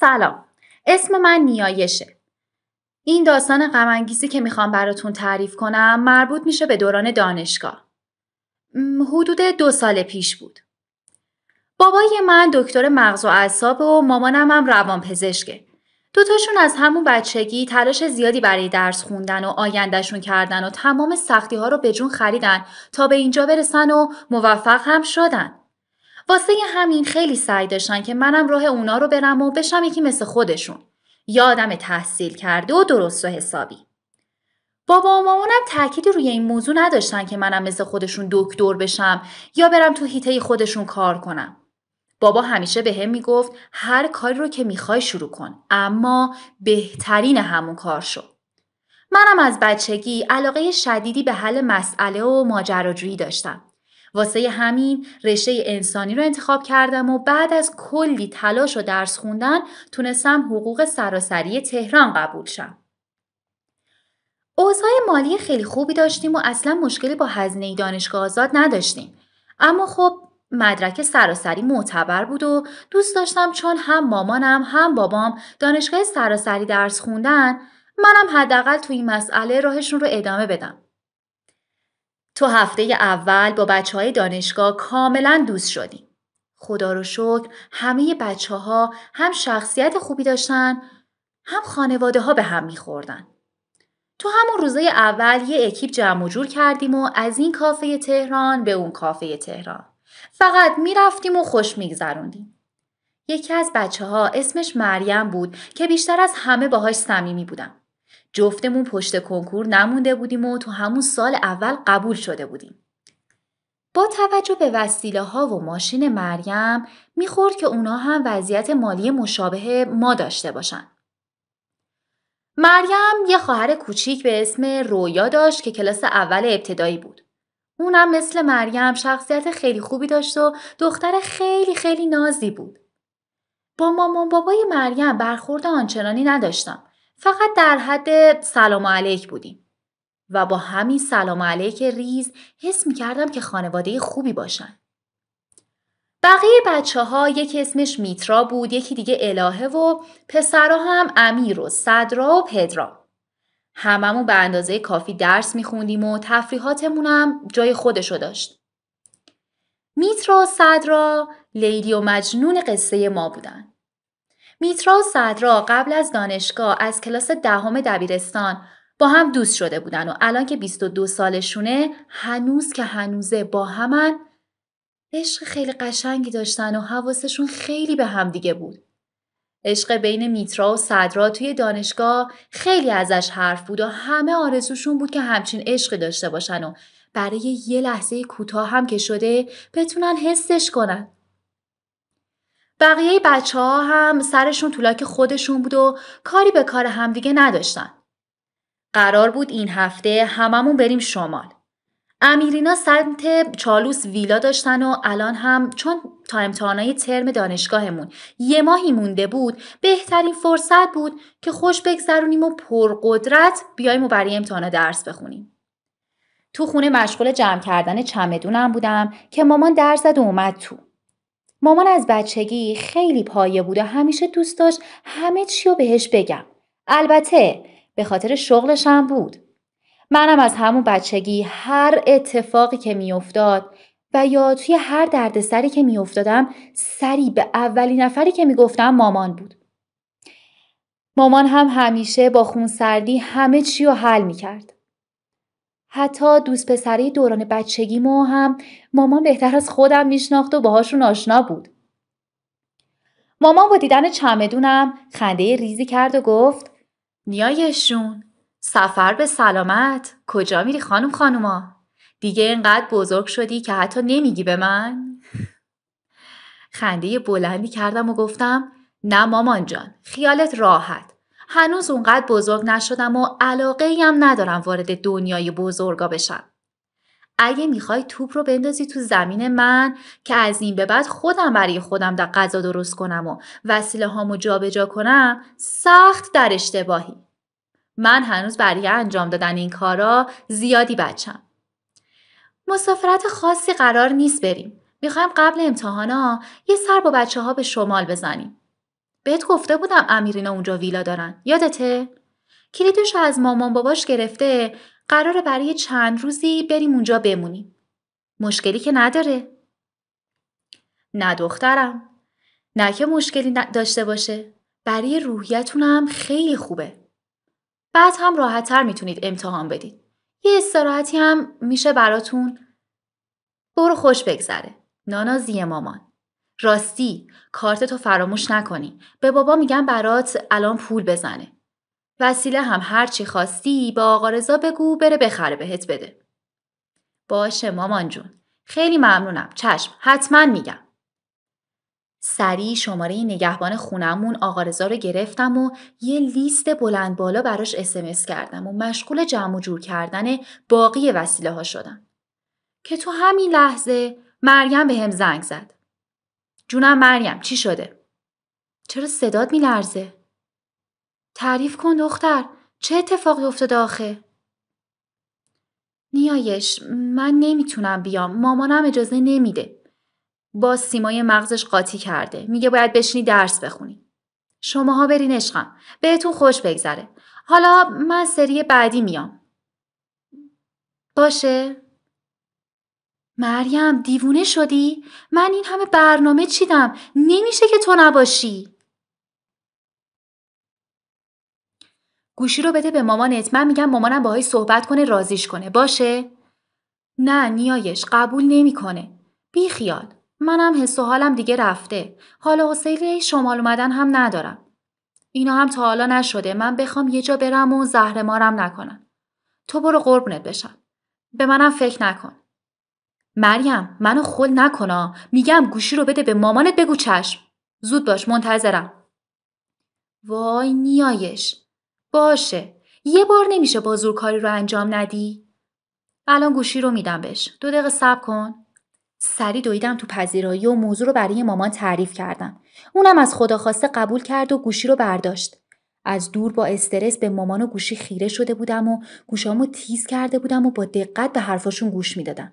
سلام اسم من نیایشه این داستان غمانگیزی که میخوام براتون تعریف کنم مربوط میشه به دوران دانشگاه حدود دو سال پیش بود بابای من دکتر مغز و اعصاب و مامانم هم روان پزشکه. دوتاشون از همون بچگی تلاش زیادی برای درس خوندن و آیندهشون کردن و تمام سختی ها رو به جون خریدن تا به اینجا برسن و موفق هم شدن. واسه همین خیلی سعی داشتن که منم راه اونا رو برم و بشم یکی مثل خودشون یادم تحصیل کرده و درست و حسابی بابا و مامانم تاکید روی این موضوع نداشتن که منم مثل خودشون دکتر بشم یا برم تو هیته خودشون کار کنم بابا همیشه به هم میگفت هر کاری رو که میخوای شروع کن اما بهترین همون کار شو. منم از بچگی علاقه شدیدی به حل مسئله و ماجراجویی داشتم. واسه همین رشته انسانی رو انتخاب کردم و بعد از کلی تلاش و درس خوندن تونستم حقوق سراسری تهران قبول شم. اوضاع مالی خیلی خوبی داشتیم و اصلا مشکلی با هزینه دانشگاه آزاد نداشتیم. اما خب مدرک سراسری معتبر بود و دوست داشتم چون هم مامانم هم بابام دانشگاه سراسری درس خوندن منم حداقل تو این مسئله راهشون رو ادامه بدم. تو هفته اول با بچه های دانشگاه کاملا دوست شدیم. خدا رو شکر همه بچه ها هم شخصیت خوبی داشتن هم خانواده ها به هم میخوردن. تو همون روزه اول یه اکیپ جمع و جور کردیم و از این کافه تهران به اون کافه تهران. فقط میرفتیم و خوش میگذروندیم. یکی از بچه ها اسمش مریم بود که بیشتر از همه باهاش صمیمی بودم. جفتمون پشت کنکور نمونده بودیم و تو همون سال اول قبول شده بودیم. با توجه به وسیله ها و ماشین مریم میخورد که اونا هم وضعیت مالی مشابه ما داشته باشن. مریم یه خواهر کوچیک به اسم رویا داشت که کلاس اول ابتدایی بود. اونم مثل مریم شخصیت خیلی خوبی داشت و دختر خیلی خیلی نازی بود. با مامان بابای مریم برخورد آنچنانی نداشتم. فقط در حد سلام علیک بودیم و با همین سلام علیک ریز حس می کردم که خانواده خوبی باشن. بقیه بچه ها یکی اسمش میترا بود یکی دیگه الهه و پسرا هم امیر و صدرا و پدرا. هممون به اندازه کافی درس میخوندیم و هم جای خودشو داشت. میترا و صدرا لیلی و مجنون قصه ما بودن. میترا و صدرا قبل از دانشگاه از کلاس دهم دبیرستان با هم دوست شده بودن و الان که 22 سالشونه هنوز که هنوزه با همن عشق خیلی قشنگی داشتن و حواسشون خیلی به هم دیگه بود. عشق بین میترا و صدرا توی دانشگاه خیلی ازش حرف بود و همه آرزوشون بود که همچین عشقی داشته باشن و برای یه لحظه کوتاه هم که شده بتونن حسش کنن. بقیه بچه ها هم سرشون طولاک خودشون بود و کاری به کار همدیگه نداشتن. قرار بود این هفته هممون بریم شمال. امیرینا سمت چالوس ویلا داشتن و الان هم چون تا امتحانای ترم دانشگاهمون یه ماهی مونده بود بهترین فرصت بود که خوش بگذرونیم و پرقدرت بیایم و برای امتحانا درس بخونیم. تو خونه مشغول جمع کردن چمدونم بودم که مامان در زد و اومد تو. مامان از بچگی خیلی پایه بود و همیشه دوست داشت همه چی رو بهش بگم. البته به خاطر شغلش هم بود. منم از همون بچگی هر اتفاقی که میافتاد و یا توی هر دردسری که میافتادم سری به اولین نفری که میگفتم مامان بود. مامان هم همیشه با خونسردی همه چی رو حل میکرد. حتی دوست پسری دوران ما هم مامان بهتر از خودم میشناخت و باهاشون آشنا بود. مامان با دیدن چمدونم خنده ریزی کرد و گفت نیایشون سفر به سلامت کجا میری خانم خانوما دیگه اینقدر بزرگ شدی که حتی نمیگی به من خنده بلندی کردم و گفتم نه مامان جان خیالت راحت هنوز اونقدر بزرگ نشدم و علاقه هم ندارم وارد دنیای بزرگا بشم. اگه میخوای توپ رو بندازی تو زمین من که از این به بعد خودم برای خودم در غذا درست کنم و وسیله هامو جابجا کنم سخت در اشتباهی. من هنوز برای انجام دادن این کارا زیادی بچم. مسافرت خاصی قرار نیست بریم. میخوایم قبل امتحانا یه سر با بچه ها به شمال بزنیم. بهت گفته بودم امیرینا، اونجا ویلا دارن. یادته؟ کلیدش از مامان باباش گرفته قراره برای چند روزی بریم اونجا بمونیم. مشکلی که نداره. نه دخترم. نه که مشکلی داشته باشه. برای روحیتونم خیلی خوبه. بعد هم راحتتر میتونید امتحان بدید. یه استراحتی هم میشه براتون برو خوش بگذره. نانازی مامان. راستی کارت تو فراموش نکنی به بابا میگم برات الان پول بزنه وسیله هم هر چی خواستی با آقا رضا بگو بره بخره بهت بده باشه مامان جون خیلی ممنونم چشم حتما میگم سریع شماره نگهبان خونمون آقا رضا رو گرفتم و یه لیست بلند بالا براش اسمس کردم و مشغول جمع و جور کردن باقی وسیله ها شدم که تو همین لحظه مریم به هم زنگ زد جونم مریم چی شده؟ چرا صداد میلرزه؟ تعریف کن دختر چه اتفاقی افتاده آخه؟ نیایش من نمیتونم بیام مامانم اجازه نمیده با سیمای مغزش قاطی کرده میگه باید بشینی درس بخونی شماها برین عشقم بهتون خوش بگذره حالا من سری بعدی میام باشه مریم دیوونه شدی؟ من این همه برنامه چیدم نمیشه که تو نباشی گوشی رو بده به مامانت من میگم مامانم باهاش صحبت کنه رازیش کنه باشه نه نیایش قبول نمیکنه بی خیال منم حس و حالم دیگه رفته حالا حوصله شمال اومدن هم ندارم اینا هم تا حالا نشده من بخوام یه جا برم و زهر مارم نکنم تو برو قربونت بشم به منم فکر نکن مریم منو خل نکنا میگم گوشی رو بده به مامانت بگو چشم زود باش منتظرم وای نیایش باشه یه بار نمیشه کاری رو انجام ندی الان گوشی رو میدم بهش دو دقیقه صبر کن سری دویدم تو پذیرایی و موضوع رو برای مامان تعریف کردم اونم از خداخواسته قبول کرد و گوشی رو برداشت از دور با استرس به مامان و گوشی خیره شده بودم و گوشامو تیز کرده بودم و با دقت به حرفاشون گوش میدادم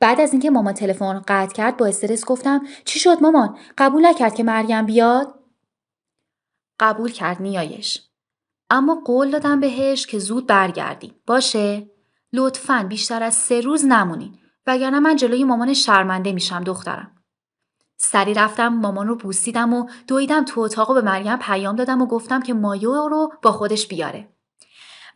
بعد از اینکه مامان تلفن قطع کرد با استرس گفتم چی شد مامان قبول نکرد که مریم بیاد قبول کرد نیایش اما قول دادم بهش که زود برگردیم باشه لطفا بیشتر از سه روز نمونین وگرنه من جلوی مامان شرمنده میشم دخترم سری رفتم مامان رو بوسیدم و دویدم تو اتاق و به مریم پیام دادم و گفتم که مایو رو با خودش بیاره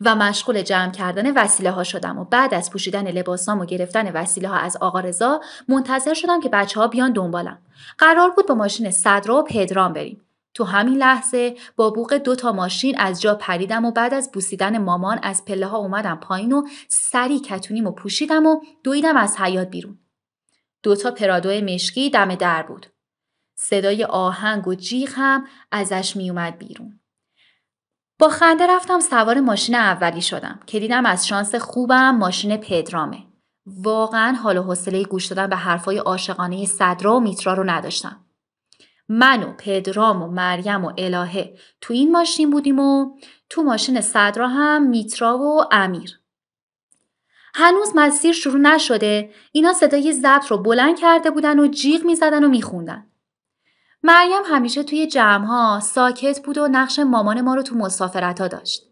و مشغول جمع کردن وسیله ها شدم و بعد از پوشیدن لباسام و گرفتن وسیله ها از آقا رضا منتظر شدم که بچه ها بیان دنبالم قرار بود با ماشین صدرا و پدرام بریم تو همین لحظه با بوق دو تا ماشین از جا پریدم و بعد از بوسیدن مامان از پله ها اومدم پایین و سری کتونیم و پوشیدم و دویدم از حیات بیرون دوتا پرادو مشکی دم در بود صدای آهنگ و جیغ هم ازش میومد بیرون با خنده رفتم سوار ماشین اولی شدم که دیدم از شانس خوبم ماشین پدرامه واقعا حال و حوصله گوش دادن به حرفای عاشقانه صدرا و میترا رو نداشتم من و پدرام و مریم و الهه تو این ماشین بودیم و تو ماشین صدرا هم میترا و امیر هنوز مسیر شروع نشده اینا صدای ضبط رو بلند کرده بودن و جیغ میزدن و میخوندن مریم همیشه توی ها ساکت بود و نقش مامان ما رو تو ها داشت.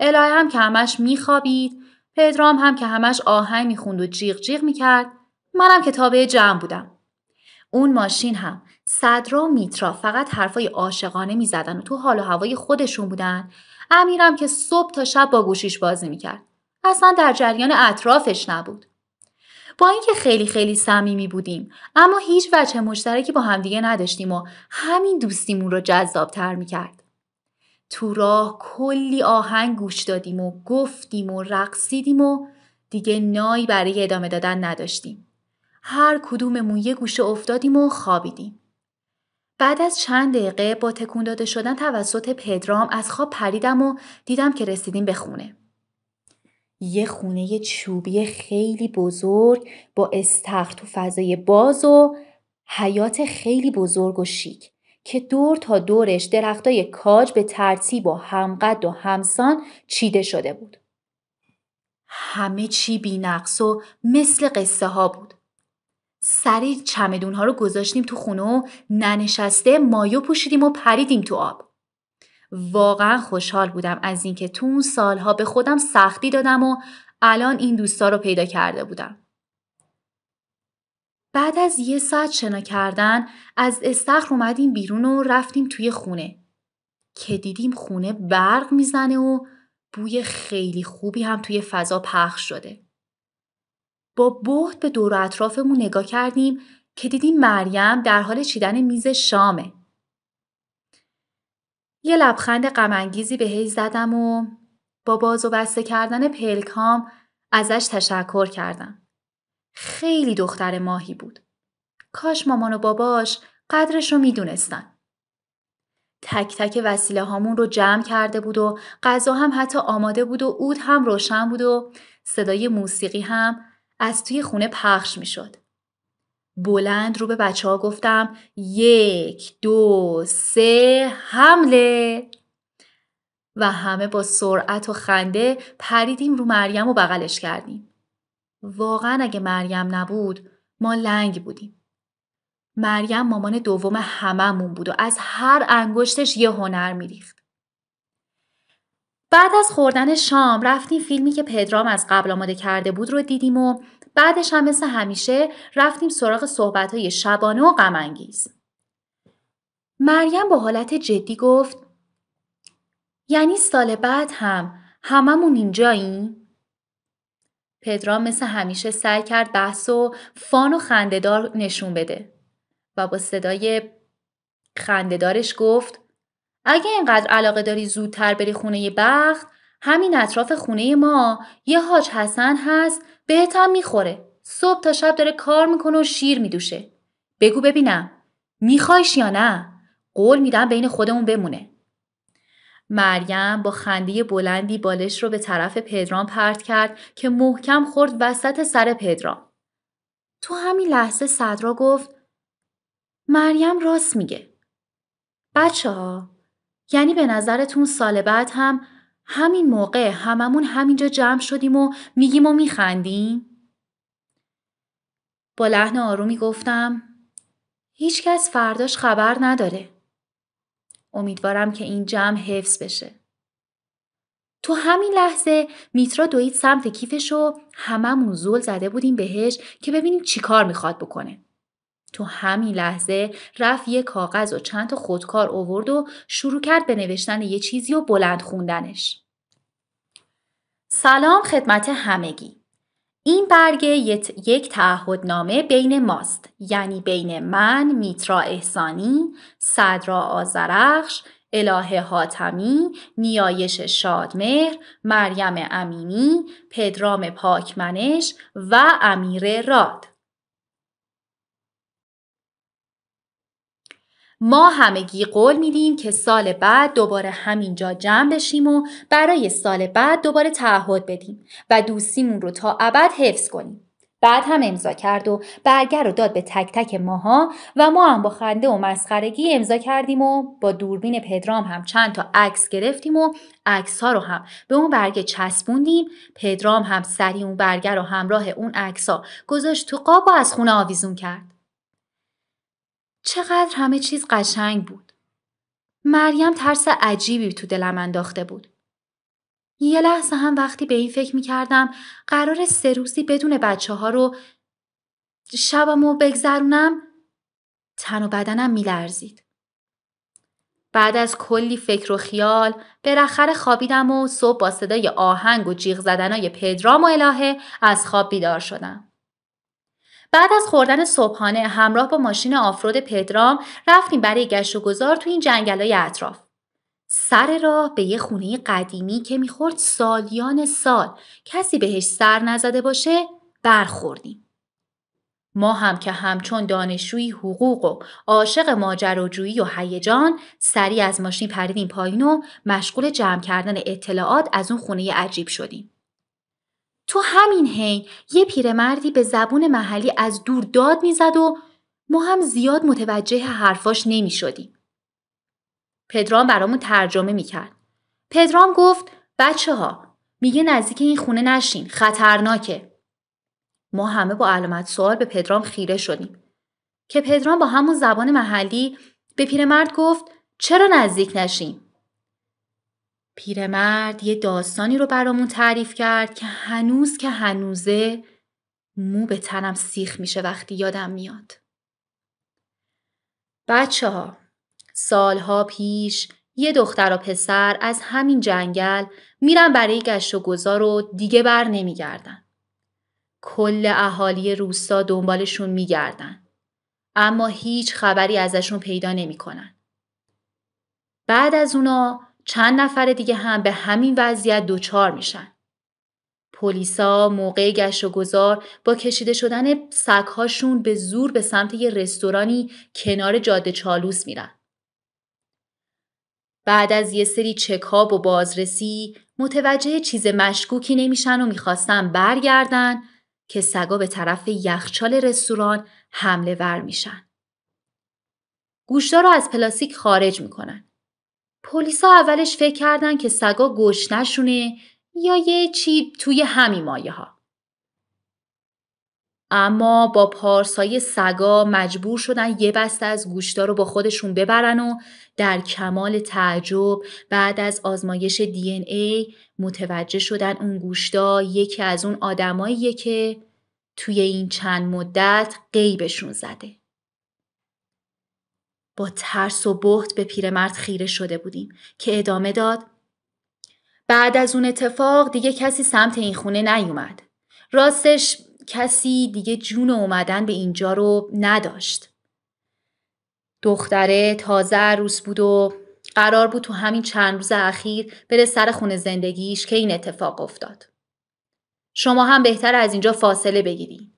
الهه هم که همش میخوابید، پدرام هم که همش آهنگ میخوند و جیغ جیغ میکرد، منم که تابع جمع بودم. اون ماشین هم صدرا و میترا فقط حرفای عاشقانه میزدن و تو حال و هوای خودشون بودن امیرم که صبح تا شب با گوشیش بازی میکرد اصلا در جریان اطرافش نبود با اینکه خیلی خیلی صمیمی بودیم اما هیچ وجه مشترکی با همدیگه نداشتیم و همین دوستیمون رو جذابتر میکرد تو راه کلی آهنگ گوش دادیم و گفتیم و رقصیدیم و دیگه نایی برای ادامه دادن نداشتیم هر کدوممون یه گوشه افتادیم و خوابیدیم بعد از چند دقیقه با تکون داده شدن توسط پدرام از خواب پریدم و دیدم که رسیدیم به خونه یه خونه چوبی خیلی بزرگ با استخر تو فضای باز و حیات خیلی بزرگ و شیک که دور تا دورش درختای کاج به ترتیب و همقد و همسان چیده شده بود. همه چی نقص و مثل قصه ها بود. سری چمدون ها رو گذاشتیم تو خونه و ننشسته مایو پوشیدیم و پریدیم تو آب. واقعا خوشحال بودم از اینکه تو اون سالها به خودم سختی دادم و الان این دوستا رو پیدا کرده بودم. بعد از یه ساعت شنا کردن از استخر اومدیم بیرون و رفتیم توی خونه که دیدیم خونه برق میزنه و بوی خیلی خوبی هم توی فضا پخش شده. با بهت به دور اطرافمون نگاه کردیم که دیدیم مریم در حال چیدن میز شامه. یه لبخند غمانگیزی هیز زدم و با باز و بسته کردن پلکام ازش تشکر کردم. خیلی دختر ماهی بود. کاش مامان و باباش قدرش رو میدونستن. تک تک وسیله هامون رو جمع کرده بود و غذا هم حتی آماده بود و اود هم روشن بود و صدای موسیقی هم از توی خونه پخش میشد. بلند رو به بچه ها گفتم یک دو سه حمله و همه با سرعت و خنده پریدیم رو مریم و بغلش کردیم. واقعا اگه مریم نبود ما لنگ بودیم. مریم مامان دوم هممون بود و از هر انگشتش یه هنر میریخت. بعد از خوردن شام رفتیم فیلمی که پدرام از قبل آماده کرده بود رو دیدیم و بعدش هم مثل همیشه رفتیم سراغ های شبانه و غمانگیز. مریم با حالت جدی گفت یعنی سال بعد هم هممون این؟ پدرام مثل همیشه سعی کرد بحث و فان و خندهدار نشون بده و با صدای خندهدارش گفت اگه اینقدر علاقه داری زودتر بری خونه بخت همین اطراف خونه ما یه حاج حسن هست بهت میخوره صبح تا شب داره کار میکنه و شیر میدوشه بگو ببینم میخوایش یا نه قول میدم بین خودمون بمونه مریم با خنده بلندی بالش رو به طرف پدرام پرت کرد که محکم خورد وسط سر پدرام تو همین لحظه صدرا گفت مریم راست میگه بچه ها یعنی به نظرتون سال بعد هم همین موقع هممون همینجا جمع شدیم و میگیم و میخندیم؟ با لحن آرومی گفتم هیچکس فرداش خبر نداره. امیدوارم که این جمع حفظ بشه. تو همین لحظه میترا دوید سمت کیفش و هممون زل زده بودیم بهش که ببینیم چی کار میخواد بکنه. تو همین لحظه رفت یه کاغذ و چند تا خودکار اوورد و شروع کرد به نوشتن یه چیزی و بلند خوندنش. سلام خدمت همگی. این برگ یک تعهدنامه بین ماست یعنی بین من میترا احسانی صدرا آزرخش اله حاتمی نیایش شادمهر مریم امینی پدرام پاکمنش و امیر راد ما همگی قول میدیم که سال بعد دوباره همینجا جمع بشیم و برای سال بعد دوباره تعهد بدیم و دوستیمون رو تا ابد حفظ کنیم. بعد هم امضا کرد و برگر رو داد به تک تک ماها و ما هم با خنده و مسخرگی امضا کردیم و با دوربین پدرام هم چند تا عکس گرفتیم و عکس ها رو هم به اون برگه چسبوندیم پدرام هم سری اون برگر رو همراه اون عکس ها گذاشت تو قاب و از خونه آویزون کرد چقدر همه چیز قشنگ بود. مریم ترس عجیبی تو دلم انداخته بود. یه لحظه هم وقتی به این فکر می کردم قرار سه روزی بدون بچه ها رو شبمو بگذرونم تن و بدنم میلرزید. بعد از کلی فکر و خیال بالاخره خوابیدم و صبح با صدای آهنگ و جیغ زدنای پدرام و الهه از خواب بیدار شدم. بعد از خوردن صبحانه همراه با ماشین آفرود پدرام رفتیم برای گشت و گذار تو این های اطراف. سر راه به یه خونه قدیمی که میخورد سالیان سال کسی بهش سر نزده باشه برخوردیم. ما هم که همچون دانشجوی حقوق و عاشق ماجراجویی و هیجان سریع از ماشین پریدیم پایین و مشغول جمع کردن اطلاعات از اون خونه عجیب شدیم. تو همین حین یه پیرمردی به زبون محلی از دور داد میزد و ما هم زیاد متوجه حرفاش نمی شدیم. پدرام برامون ترجمه کرد. پدرام گفت بچه ها میگه نزدیک این خونه نشین خطرناکه. ما همه با علامت سوال به پدرام خیره شدیم. که پدرام با همون زبان محلی به پیرمرد گفت چرا نزدیک نشیم؟ پیرمرد یه داستانی رو برامون تعریف کرد که هنوز که هنوزه مو به تنم سیخ میشه وقتی یادم میاد. بچه ها سالها پیش یه دختر و پسر از همین جنگل میرن برای گشت و گذار و دیگه بر نمیگردن. کل اهالی روستا دنبالشون میگردن. اما هیچ خبری ازشون پیدا نمیکنن. بعد از اونا چند نفر دیگه هم به همین وضعیت دچار میشن. پلیسا موقع گشت و گذار با کشیده شدن سگهاشون به زور به سمت یه رستورانی کنار جاده چالوس میرن. بعد از یه سری چکاب و بازرسی متوجه چیز مشکوکی نمیشن و میخواستن برگردن که سگا به طرف یخچال رستوران حمله ور میشن. گوشتا رو از پلاستیک خارج میکنن. پلیسا اولش فکر کردن که سگا نشونه یا یه چی توی همی مایه ها. اما با پارسای سگا مجبور شدن یه بسته از گوشتا رو با خودشون ببرن و در کمال تعجب بعد از آزمایش دی این ای متوجه شدن اون گوشتا یکی از اون آدماییه که توی این چند مدت قیبشون زده. با ترس و بحت به پیرمرد خیره شده بودیم که ادامه داد بعد از اون اتفاق دیگه کسی سمت این خونه نیومد راستش کسی دیگه جون اومدن به اینجا رو نداشت دختره تازه روز بود و قرار بود تو همین چند روز اخیر بره سر خونه زندگیش که این اتفاق افتاد شما هم بهتر از اینجا فاصله بگیری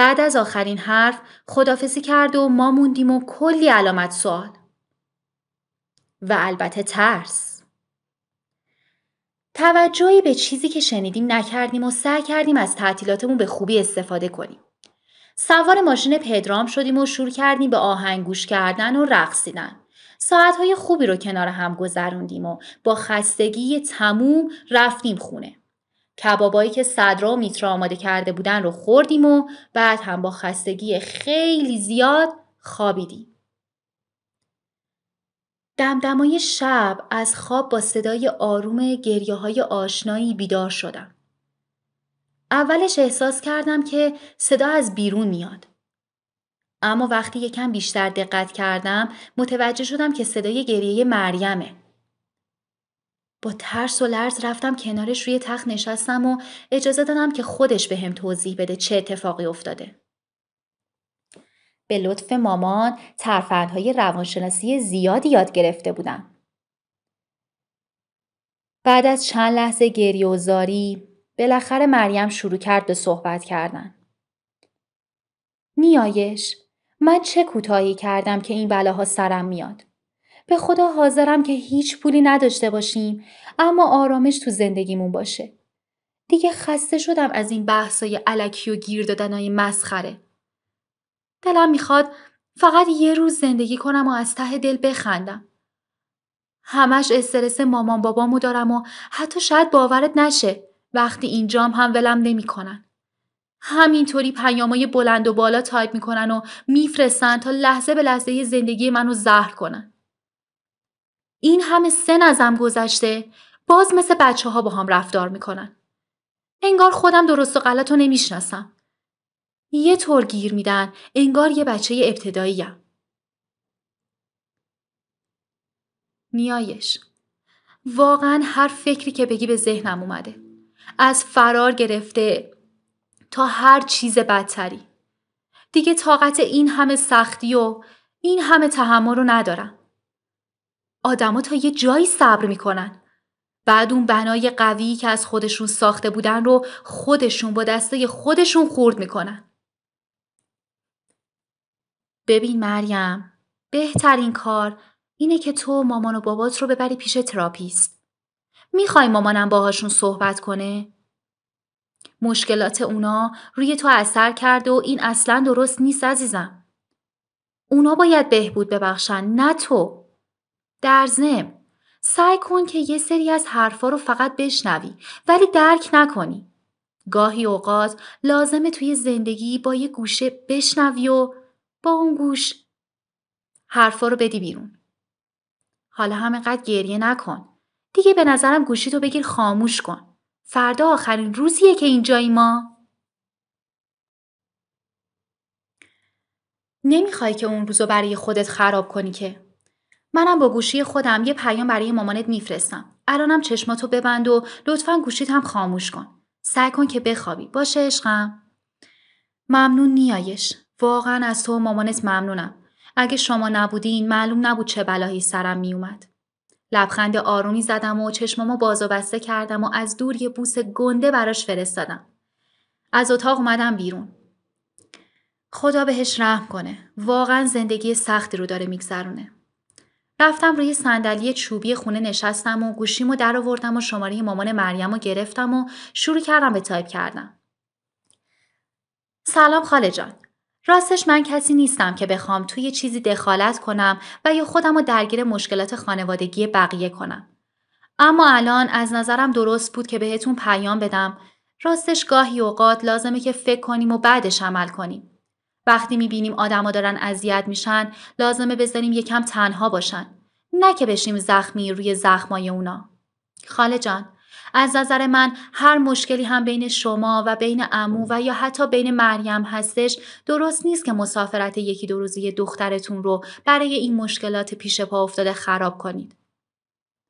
بعد از آخرین حرف خدافزی کرد و ما موندیم و کلی علامت سوال. و البته ترس. توجهی به چیزی که شنیدیم نکردیم و سعی کردیم از تعطیلاتمون به خوبی استفاده کنیم. سوار ماشین پدرام شدیم و شروع کردیم به آهنگوش کردن و رقصیدن. ساعتهای خوبی رو کنار هم گذروندیم و با خستگی تموم رفتیم خونه. کبابایی که صدرا و میترا آماده کرده بودن رو خوردیم و بعد هم با خستگی خیلی زیاد خوابیدیم. دمدمای شب از خواب با صدای آروم گریه های آشنایی بیدار شدم. اولش احساس کردم که صدا از بیرون میاد. اما وقتی یکم بیشتر دقت کردم متوجه شدم که صدای گریه مریمه. با ترس و لرز رفتم کنارش روی تخت نشستم و اجازه دادم که خودش به هم توضیح بده چه اتفاقی افتاده. به لطف مامان ترفندهای روانشناسی زیادی یاد گرفته بودم. بعد از چند لحظه گریه و زاری بالاخره مریم شروع کرد به صحبت کردن. نیایش من چه کوتاهی کردم که این بلاها سرم میاد؟ به خدا حاضرم که هیچ پولی نداشته باشیم اما آرامش تو زندگیمون باشه. دیگه خسته شدم از این بحثای علکی و گیر دادنهای مسخره. دلم میخواد فقط یه روز زندگی کنم و از ته دل بخندم. همش استرس مامان بابامو دارم و حتی شاید باورت نشه وقتی اینجام هم ولم نمیکنن. همینطوری پیامای بلند و بالا تایپ میکنن و میفرستن تا لحظه به لحظه زندگی منو زهر کنن. این همه سن ازم گذشته باز مثل بچه ها با هم رفتار میکنن. انگار خودم درست و غلط رو نمیشناسم. یه طور گیر میدن انگار یه بچه ابتداییم. نیایش واقعا هر فکری که بگی به ذهنم اومده. از فرار گرفته تا هر چیز بدتری. دیگه طاقت این همه سختی و این همه تحمل رو ندارم. آدما تا یه جایی صبر میکنن بعد اون بنای قوی که از خودشون ساخته بودن رو خودشون با دستای خودشون خورد میکنن ببین مریم بهترین کار اینه که تو مامان و بابات رو ببری پیش تراپیست میخوای مامانم باهاشون صحبت کنه مشکلات اونا روی تو اثر کرده و این اصلا درست نیست عزیزم اونا باید بهبود ببخشن نه تو در زم سعی کن که یه سری از حرفا رو فقط بشنوی ولی درک نکنی. گاهی اوقات لازمه توی زندگی با یه گوشه بشنوی و با اون گوش حرفا رو بدی بیرون. حالا هم گریه نکن. دیگه به نظرم گوشی بگیر خاموش کن. فردا آخرین روزیه که اینجایی ما. نمیخوای که اون روزو برای خودت خراب کنی که. منم با گوشی خودم یه پیام برای مامانت میفرستم الانم چشماتو ببند و لطفا گوشیت هم خاموش کن سعی کن که بخوابی باشه عشقم ممنون نیایش واقعا از تو مامانت ممنونم اگه شما نبودین معلوم نبود چه بلایی سرم میومد لبخند آرومی زدم و چشمامو باز و بسته کردم و از دور یه بوس گنده براش فرستادم از اتاق اومدم بیرون خدا بهش رحم کنه واقعا زندگی سختی رو داره میگذرونه رفتم روی صندلی چوبی خونه نشستم و گوشیمو در آوردم و شماره مامان مریم رو گرفتم و شروع کردم به تایپ کردم. سلام خاله جان. راستش من کسی نیستم که بخوام توی چیزی دخالت کنم و یا خودم رو درگیر مشکلات خانوادگی بقیه کنم. اما الان از نظرم درست بود که بهتون پیام بدم راستش گاهی اوقات لازمه که فکر کنیم و بعدش عمل کنیم. وقتی میبینیم آدما دارن اذیت میشن لازمه بذاریم یکم تنها باشن نه که بشیم زخمی روی زخمای اونا خاله جان از نظر من هر مشکلی هم بین شما و بین امو و یا حتی بین مریم هستش درست نیست که مسافرت یکی دو روزی دخترتون رو برای این مشکلات پیش پا افتاده خراب کنید.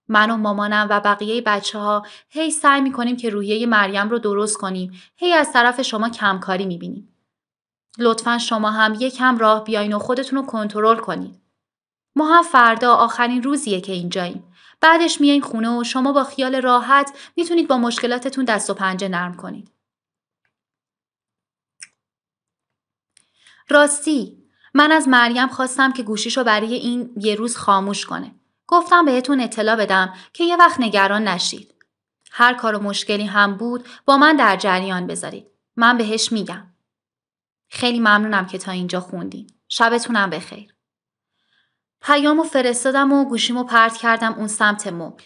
من و مامانم و بقیه بچه ها هی سعی می کنیم که روحیه مریم رو درست کنیم. هی از طرف شما کمکاری می بینیم. لطفا شما هم یکم راه بیاین و خودتون رو کنترل کنید. ما هم فردا آخرین روزیه که اینجاییم. بعدش میایین خونه و شما با خیال راحت میتونید با مشکلاتتون دست و پنجه نرم کنید. راستی من از مریم خواستم که گوشیشو برای این یه روز خاموش کنه. گفتم بهتون اطلاع بدم که یه وقت نگران نشید. هر کار و مشکلی هم بود با من در جریان بذارید. من بهش میگم. خیلی ممنونم که تا اینجا خوندین. شبتونم بخیر. پیامو فرستادم و گوشیمو پرت کردم اون سمت مبل.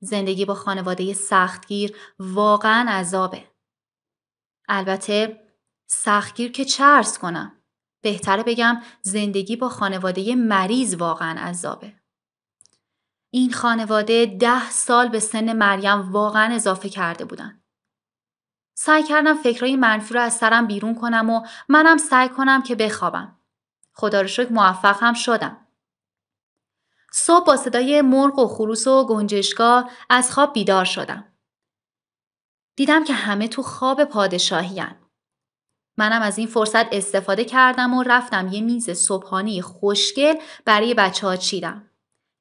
زندگی با خانواده سختگیر واقعا عذابه. البته سختگیر که چرس کنم. بهتره بگم زندگی با خانواده مریض واقعا عذابه. این خانواده ده سال به سن مریم واقعا اضافه کرده بودن. سعی کردم فکرهای منفی رو از سرم بیرون کنم و منم سعی کنم که بخوابم. خدا رو شکر موفق هم شدم. صبح با صدای مرغ و خروس و گنجشگاه از خواب بیدار شدم. دیدم که همه تو خواب پادشاهیان. منم از این فرصت استفاده کردم و رفتم یه میز صبحانه خوشگل برای بچه ها چیدم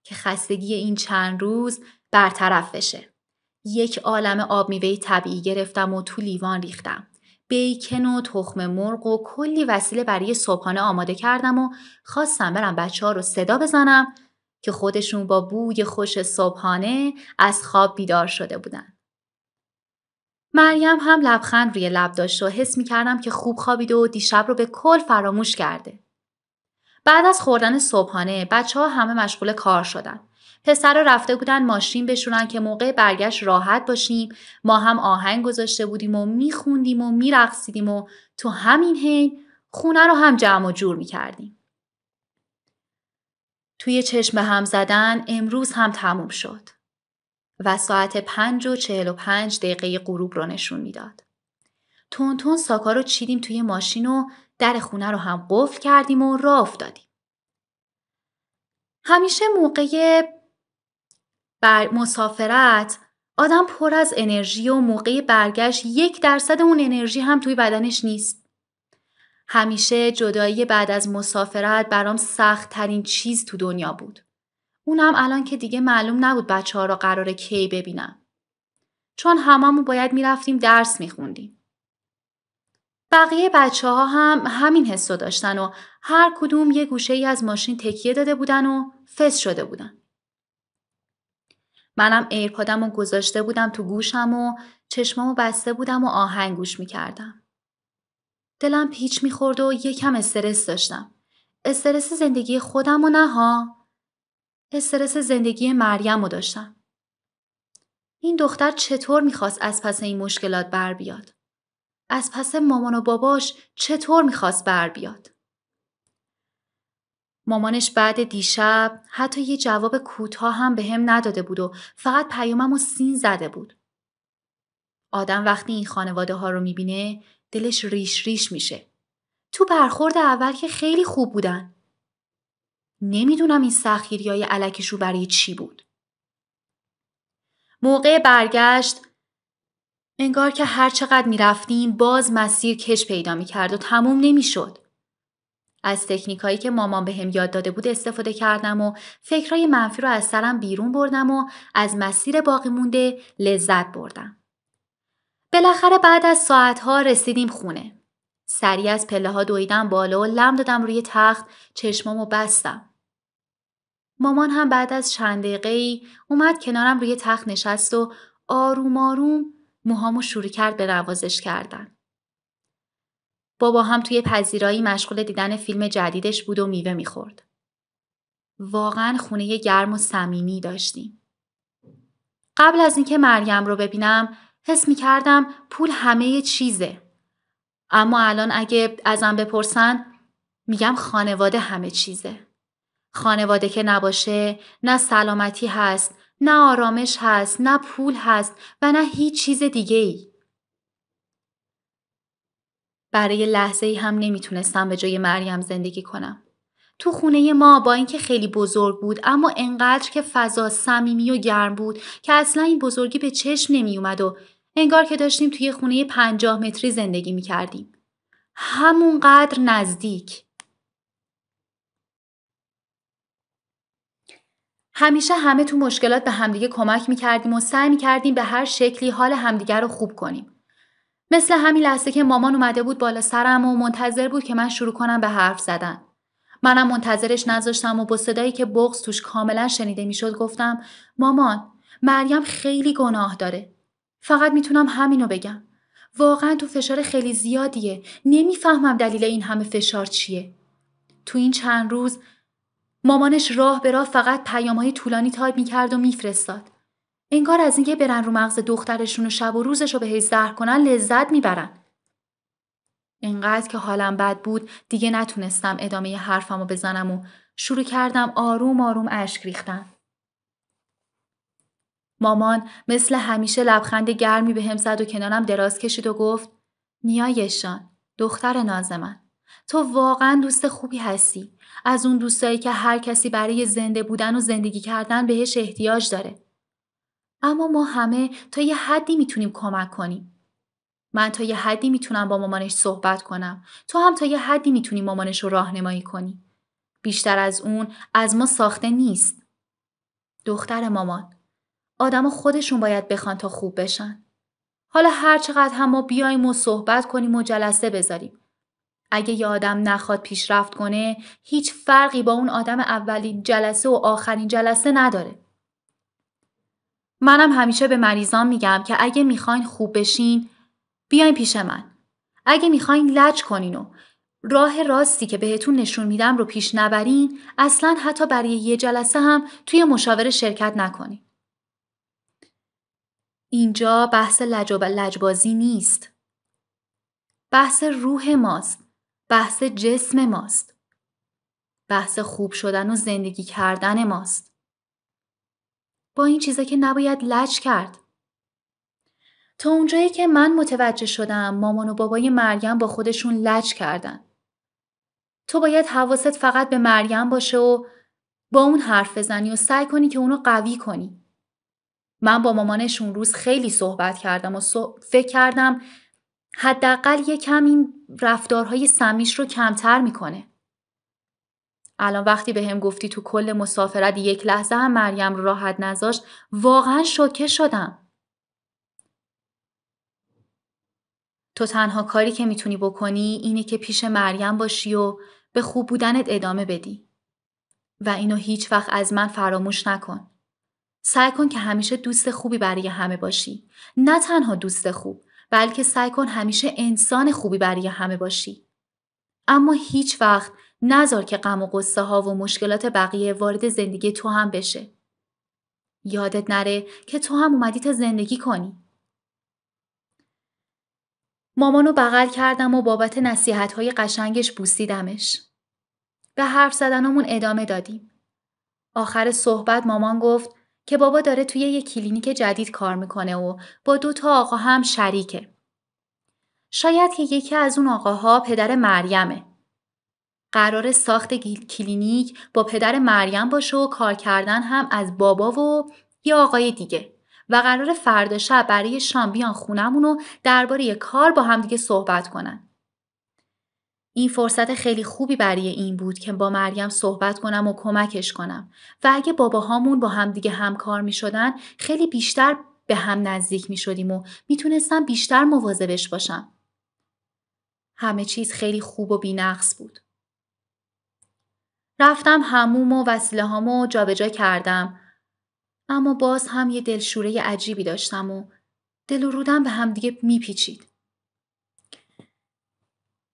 که خستگی این چند روز برطرف بشه. یک عالم آب میوه طبیعی گرفتم و تو لیوان ریختم. بیکن و تخم مرغ و کلی وسیله برای صبحانه آماده کردم و خواستم برم بچه ها رو صدا بزنم که خودشون با بوی خوش صبحانه از خواب بیدار شده بودن. مریم هم لبخند روی لب داشت و حس می کردم که خوب خوابید و دیشب رو به کل فراموش کرده. بعد از خوردن صبحانه بچه ها همه مشغول کار شدن. پسرا رفته بودن ماشین بشونن که موقع برگشت راحت باشیم ما هم آهنگ گذاشته بودیم و میخوندیم و میرقصیدیم و تو همین حین خونه رو هم جمع و جور میکردیم توی چشم هم زدن امروز هم تموم شد و ساعت پنج و چهل و پنج دقیقه غروب رو نشون میداد. تون ساکا رو چیدیم توی ماشین و در خونه رو هم قفل کردیم و راه افتادیم. همیشه موقع بر مسافرت آدم پر از انرژی و موقع برگشت یک درصد اون انرژی هم توی بدنش نیست. همیشه جدایی بعد از مسافرت برام سخت ترین چیز تو دنیا بود. اونم الان که دیگه معلوم نبود بچه ها را قراره کی ببینم. چون هممون باید میرفتیم درس میخوندیم. بقیه بچه ها هم همین حسو داشتن و هر کدوم یه گوشه ای از ماشین تکیه داده بودن و فس شده بودن. منم ایرپادم و گذاشته بودم تو گوشم و چشمامو بسته بودم و آهنگ گوش میکردم. دلم پیچ میخورد و یکم استرس داشتم. استرس زندگی خودم و نه ها. استرس زندگی مریم رو داشتم. این دختر چطور میخواست از پس این مشکلات بر بیاد؟ از پس مامان و باباش چطور میخواست بر بیاد؟ مامانش بعد دیشب حتی یه جواب کوتاه هم به هم نداده بود و فقط پیامم و سین زده بود. آدم وقتی این خانواده ها رو میبینه دلش ریش ریش میشه. تو برخورد اول که خیلی خوب بودن. نمیدونم این سخیری های علکش رو برای چی بود. موقع برگشت انگار که هر چقدر میرفتیم باز مسیر کش پیدا میکرد و تموم نمیشد. از تکنیکایی که مامان بهم به یاد داده بود استفاده کردم و فکرای منفی رو از سرم بیرون بردم و از مسیر باقی مونده لذت بردم. بالاخره بعد از ساعتها رسیدیم خونه. سریع از پله ها دویدم بالا و لم دادم روی تخت چشمامو بستم. مامان هم بعد از چند دقیقه ای اومد کنارم روی تخت نشست و آروم آروم موهامو شروع کرد به نوازش کردن. بابا هم توی پذیرایی مشغول دیدن فیلم جدیدش بود و میوه میخورد. واقعا خونه گرم و صمیمی داشتیم. قبل از اینکه مریم رو ببینم حس می پول همه چیزه. اما الان اگه ازم بپرسن میگم خانواده همه چیزه. خانواده که نباشه نه سلامتی هست، نه آرامش هست، نه پول هست و نه هیچ چیز دیگه ای. برای لحظه ای هم نمیتونستم به جای مریم زندگی کنم. تو خونه ما با اینکه خیلی بزرگ بود اما انقدر که فضا صمیمی و گرم بود که اصلا این بزرگی به چشم نمی اومد و انگار که داشتیم توی خونه پنجاه متری زندگی میکردیم. همونقدر نزدیک. همیشه همه تو مشکلات به همدیگه کمک میکردیم و سعی میکردیم به هر شکلی حال همدیگه رو خوب کنیم. مثل همین لحظه که مامان اومده بود بالا سرم و منتظر بود که من شروع کنم به حرف زدن. منم منتظرش نذاشتم و با صدایی که بغز توش کاملا شنیده میشد گفتم مامان مریم خیلی گناه داره. فقط میتونم همینو بگم. واقعا تو فشار خیلی زیادیه. نمیفهمم دلیل این همه فشار چیه. تو این چند روز مامانش راه به راه فقط پیام های طولانی تایپ میکرد و میفرستاد. انگار از اینکه برن رو مغز دخترشون و شب و روزش رو هیز زهر کنن لذت میبرن. انقدر که حالم بد بود دیگه نتونستم ادامه ی حرفم رو بزنم و شروع کردم آروم آروم اشک ریختن. مامان مثل همیشه لبخند گرمی به هم زد و کنارم دراز کشید و گفت نیایشان دختر ناز من تو واقعا دوست خوبی هستی از اون دوستایی که هر کسی برای زنده بودن و زندگی کردن بهش احتیاج داره اما ما همه تا یه حدی میتونیم کمک کنیم. من تا یه حدی میتونم با مامانش صحبت کنم. تو هم تا یه حدی میتونی مامانش رو راهنمایی کنی. بیشتر از اون از ما ساخته نیست. دختر مامان آدم خودشون باید بخوان تا خوب بشن. حالا هر چقدر هم ما بیایم و صحبت کنیم و جلسه بذاریم. اگه یه آدم نخواد پیشرفت کنه هیچ فرقی با اون آدم اولین جلسه و آخرین جلسه نداره. منم همیشه به مریضان میگم که اگه میخواین خوب بشین بیاین پیش من. اگه میخواین لج کنین و راه راستی که بهتون نشون میدم رو پیش نبرین اصلا حتی برای یه جلسه هم توی مشاوره شرکت نکنین. اینجا بحث لج و لجبازی نیست. بحث روح ماست. بحث جسم ماست. بحث خوب شدن و زندگی کردن ماست. با این چیزا که نباید لج کرد. تا اونجایی که من متوجه شدم مامان و بابای مریم با خودشون لج کردن. تو باید حواست فقط به مریم باشه و با اون حرف بزنی و سعی کنی که اونو قوی کنی. من با مامانش اون روز خیلی صحبت کردم و فکر کردم حداقل یه کم این رفتارهای سمیش رو کمتر میکنه. الان وقتی به هم گفتی تو کل مسافرت یک لحظه هم مریم رو راحت نذاشت واقعا شوکه شدم. تو تنها کاری که میتونی بکنی اینه که پیش مریم باشی و به خوب بودنت ادامه بدی. و اینو هیچ وقت از من فراموش نکن. سعی کن که همیشه دوست خوبی برای همه باشی. نه تنها دوست خوب بلکه سعی کن همیشه انسان خوبی برای همه باشی. اما هیچ وقت نذار که غم و غصه ها و مشکلات بقیه وارد زندگی تو هم بشه. یادت نره که تو هم اومدی تا زندگی کنی. مامانو بغل کردم و بابت نصیحت های قشنگش بوسیدمش. به حرف زدنمون ادامه دادیم. آخر صحبت مامان گفت که بابا داره توی یک کلینیک جدید کار میکنه و با دو تا آقا هم شریکه. شاید که یکی از اون آقاها پدر مریمه. قرار ساخت کلینیک با پدر مریم باشه و کار کردن هم از بابا و یه آقای دیگه و قرار فردا شب برای شام بیان خونمون و درباره کار با همدیگه صحبت کنن. این فرصت خیلی خوبی برای این بود که با مریم صحبت کنم و کمکش کنم و اگه باباهامون با همدیگه همکار می شدن خیلی بیشتر به هم نزدیک می شدیم و میتونستم بیشتر مواظبش باشم. همه چیز خیلی خوب و بینقص بود. رفتم هموم و وسیله هامو جابجا کردم اما باز هم یه دلشوره عجیبی داشتم و دل و رودم به دیگه میپیچید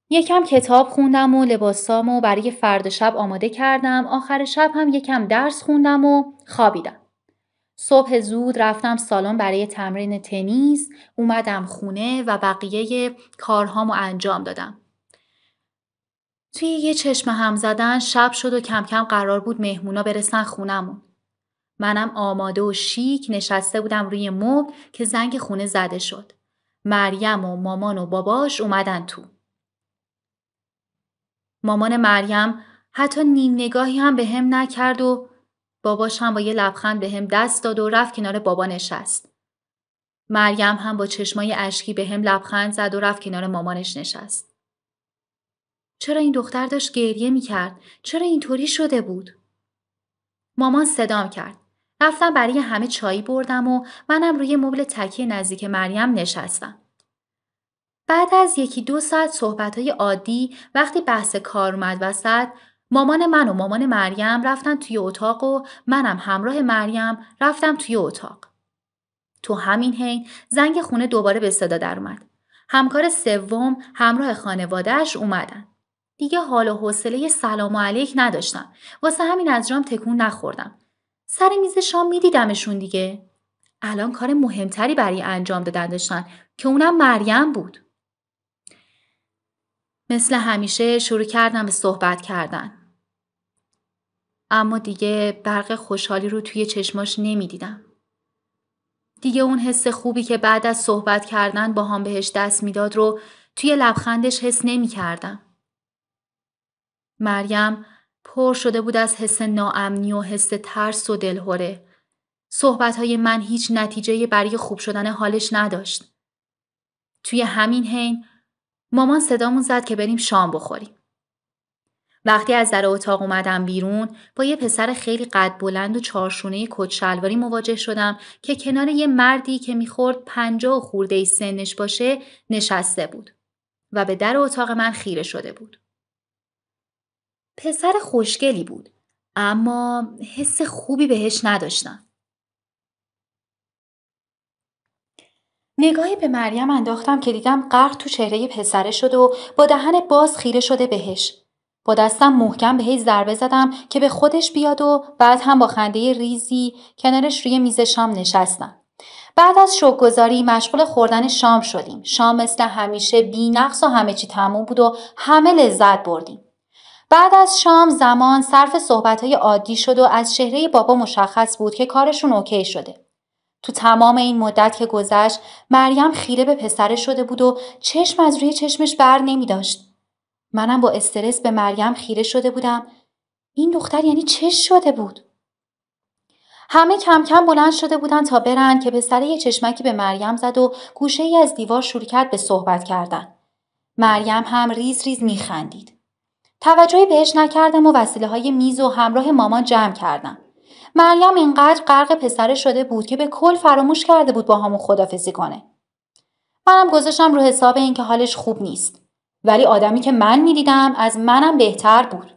یکم کتاب خوندم و و برای فردا شب آماده کردم آخر شب هم یکم درس خوندم و خوابیدم صبح زود رفتم سالن برای تمرین تنیس اومدم خونه و بقیه کارهامو انجام دادم توی یه چشم هم زدن شب شد و کم کم قرار بود مهمونا برسن خونمون. منم آماده و شیک نشسته بودم روی مبل که زنگ خونه زده شد. مریم و مامان و باباش اومدن تو. مامان مریم حتی نیم نگاهی هم به هم نکرد و باباش هم با یه لبخند به هم دست داد و رفت کنار بابا نشست. مریم هم با چشمای اشکی به هم لبخند زد و رفت کنار مامانش نشست. چرا این دختر داشت گریه کرد؟ چرا اینطوری شده بود؟ مامان صدام کرد. رفتم برای همه چایی بردم و منم روی مبل تکیه نزدیک مریم نشستم. بعد از یکی دو ساعت صحبتهای عادی وقتی بحث کار اومد وسط مامان من و مامان مریم رفتن توی اتاق و منم همراه مریم رفتم توی اتاق. تو همین حین زنگ خونه دوباره به صدا در اومد. همکار سوم همراه خانوادهش اومدن. دیگه حال و حوصله سلام و علیک نداشتم واسه همین از جام تکون نخوردم سر میز شام میدیدمشون دیگه الان کار مهمتری برای انجام دادن داشتن که اونم مریم بود مثل همیشه شروع کردم به صحبت کردن اما دیگه برق خوشحالی رو توی چشماش نمیدیدم دیگه اون حس خوبی که بعد از صحبت کردن با هم بهش دست میداد رو توی لبخندش حس نمیکردم. مریم پر شده بود از حس ناامنی و حس ترس و دلهوره. های من هیچ نتیجه برای خوب شدن حالش نداشت. توی همین حین مامان صدامون زد که بریم شام بخوریم. وقتی از در اتاق اومدم بیرون با یه پسر خیلی قد بلند و چارشونه کچلواری مواجه شدم که کنار یه مردی که میخورد پنجاه و خورده سنش باشه نشسته بود و به در اتاق من خیره شده بود. پسر خوشگلی بود اما حس خوبی بهش نداشتم. نگاهی به مریم انداختم که دیدم قرق تو چهره پسره شد و با دهن باز خیره شده بهش. با دستم محکم به ضربه زدم که به خودش بیاد و بعد هم با خنده ریزی کنارش روی میز شام نشستم. بعد از شوکگذاری مشغول خوردن شام شدیم. شام مثل همیشه بینقص و همه چی تموم بود و همه لذت بردیم. بعد از شام زمان صرف های عادی شد و از چهره بابا مشخص بود که کارشون اوکی شده. تو تمام این مدت که گذشت مریم خیره به پسرش شده بود و چشم از روی چشمش بر نمی داشت. منم با استرس به مریم خیره شده بودم. این دختر یعنی چش شده بود؟ همه کم کم بلند شده بودن تا برن که پسره یه چشمکی به مریم زد و گوشه ای از دیوار شروع کرد به صحبت کردن. مریم هم ریز ریز میخندید. توجهی بهش نکردم و وسیله های میز و همراه مامان جمع کردم. مریم اینقدر غرق پسره شده بود که به کل فراموش کرده بود با همون خدافزی کنه. منم گذاشتم رو حساب اینکه حالش خوب نیست. ولی آدمی که من میدیدم از منم بهتر بود.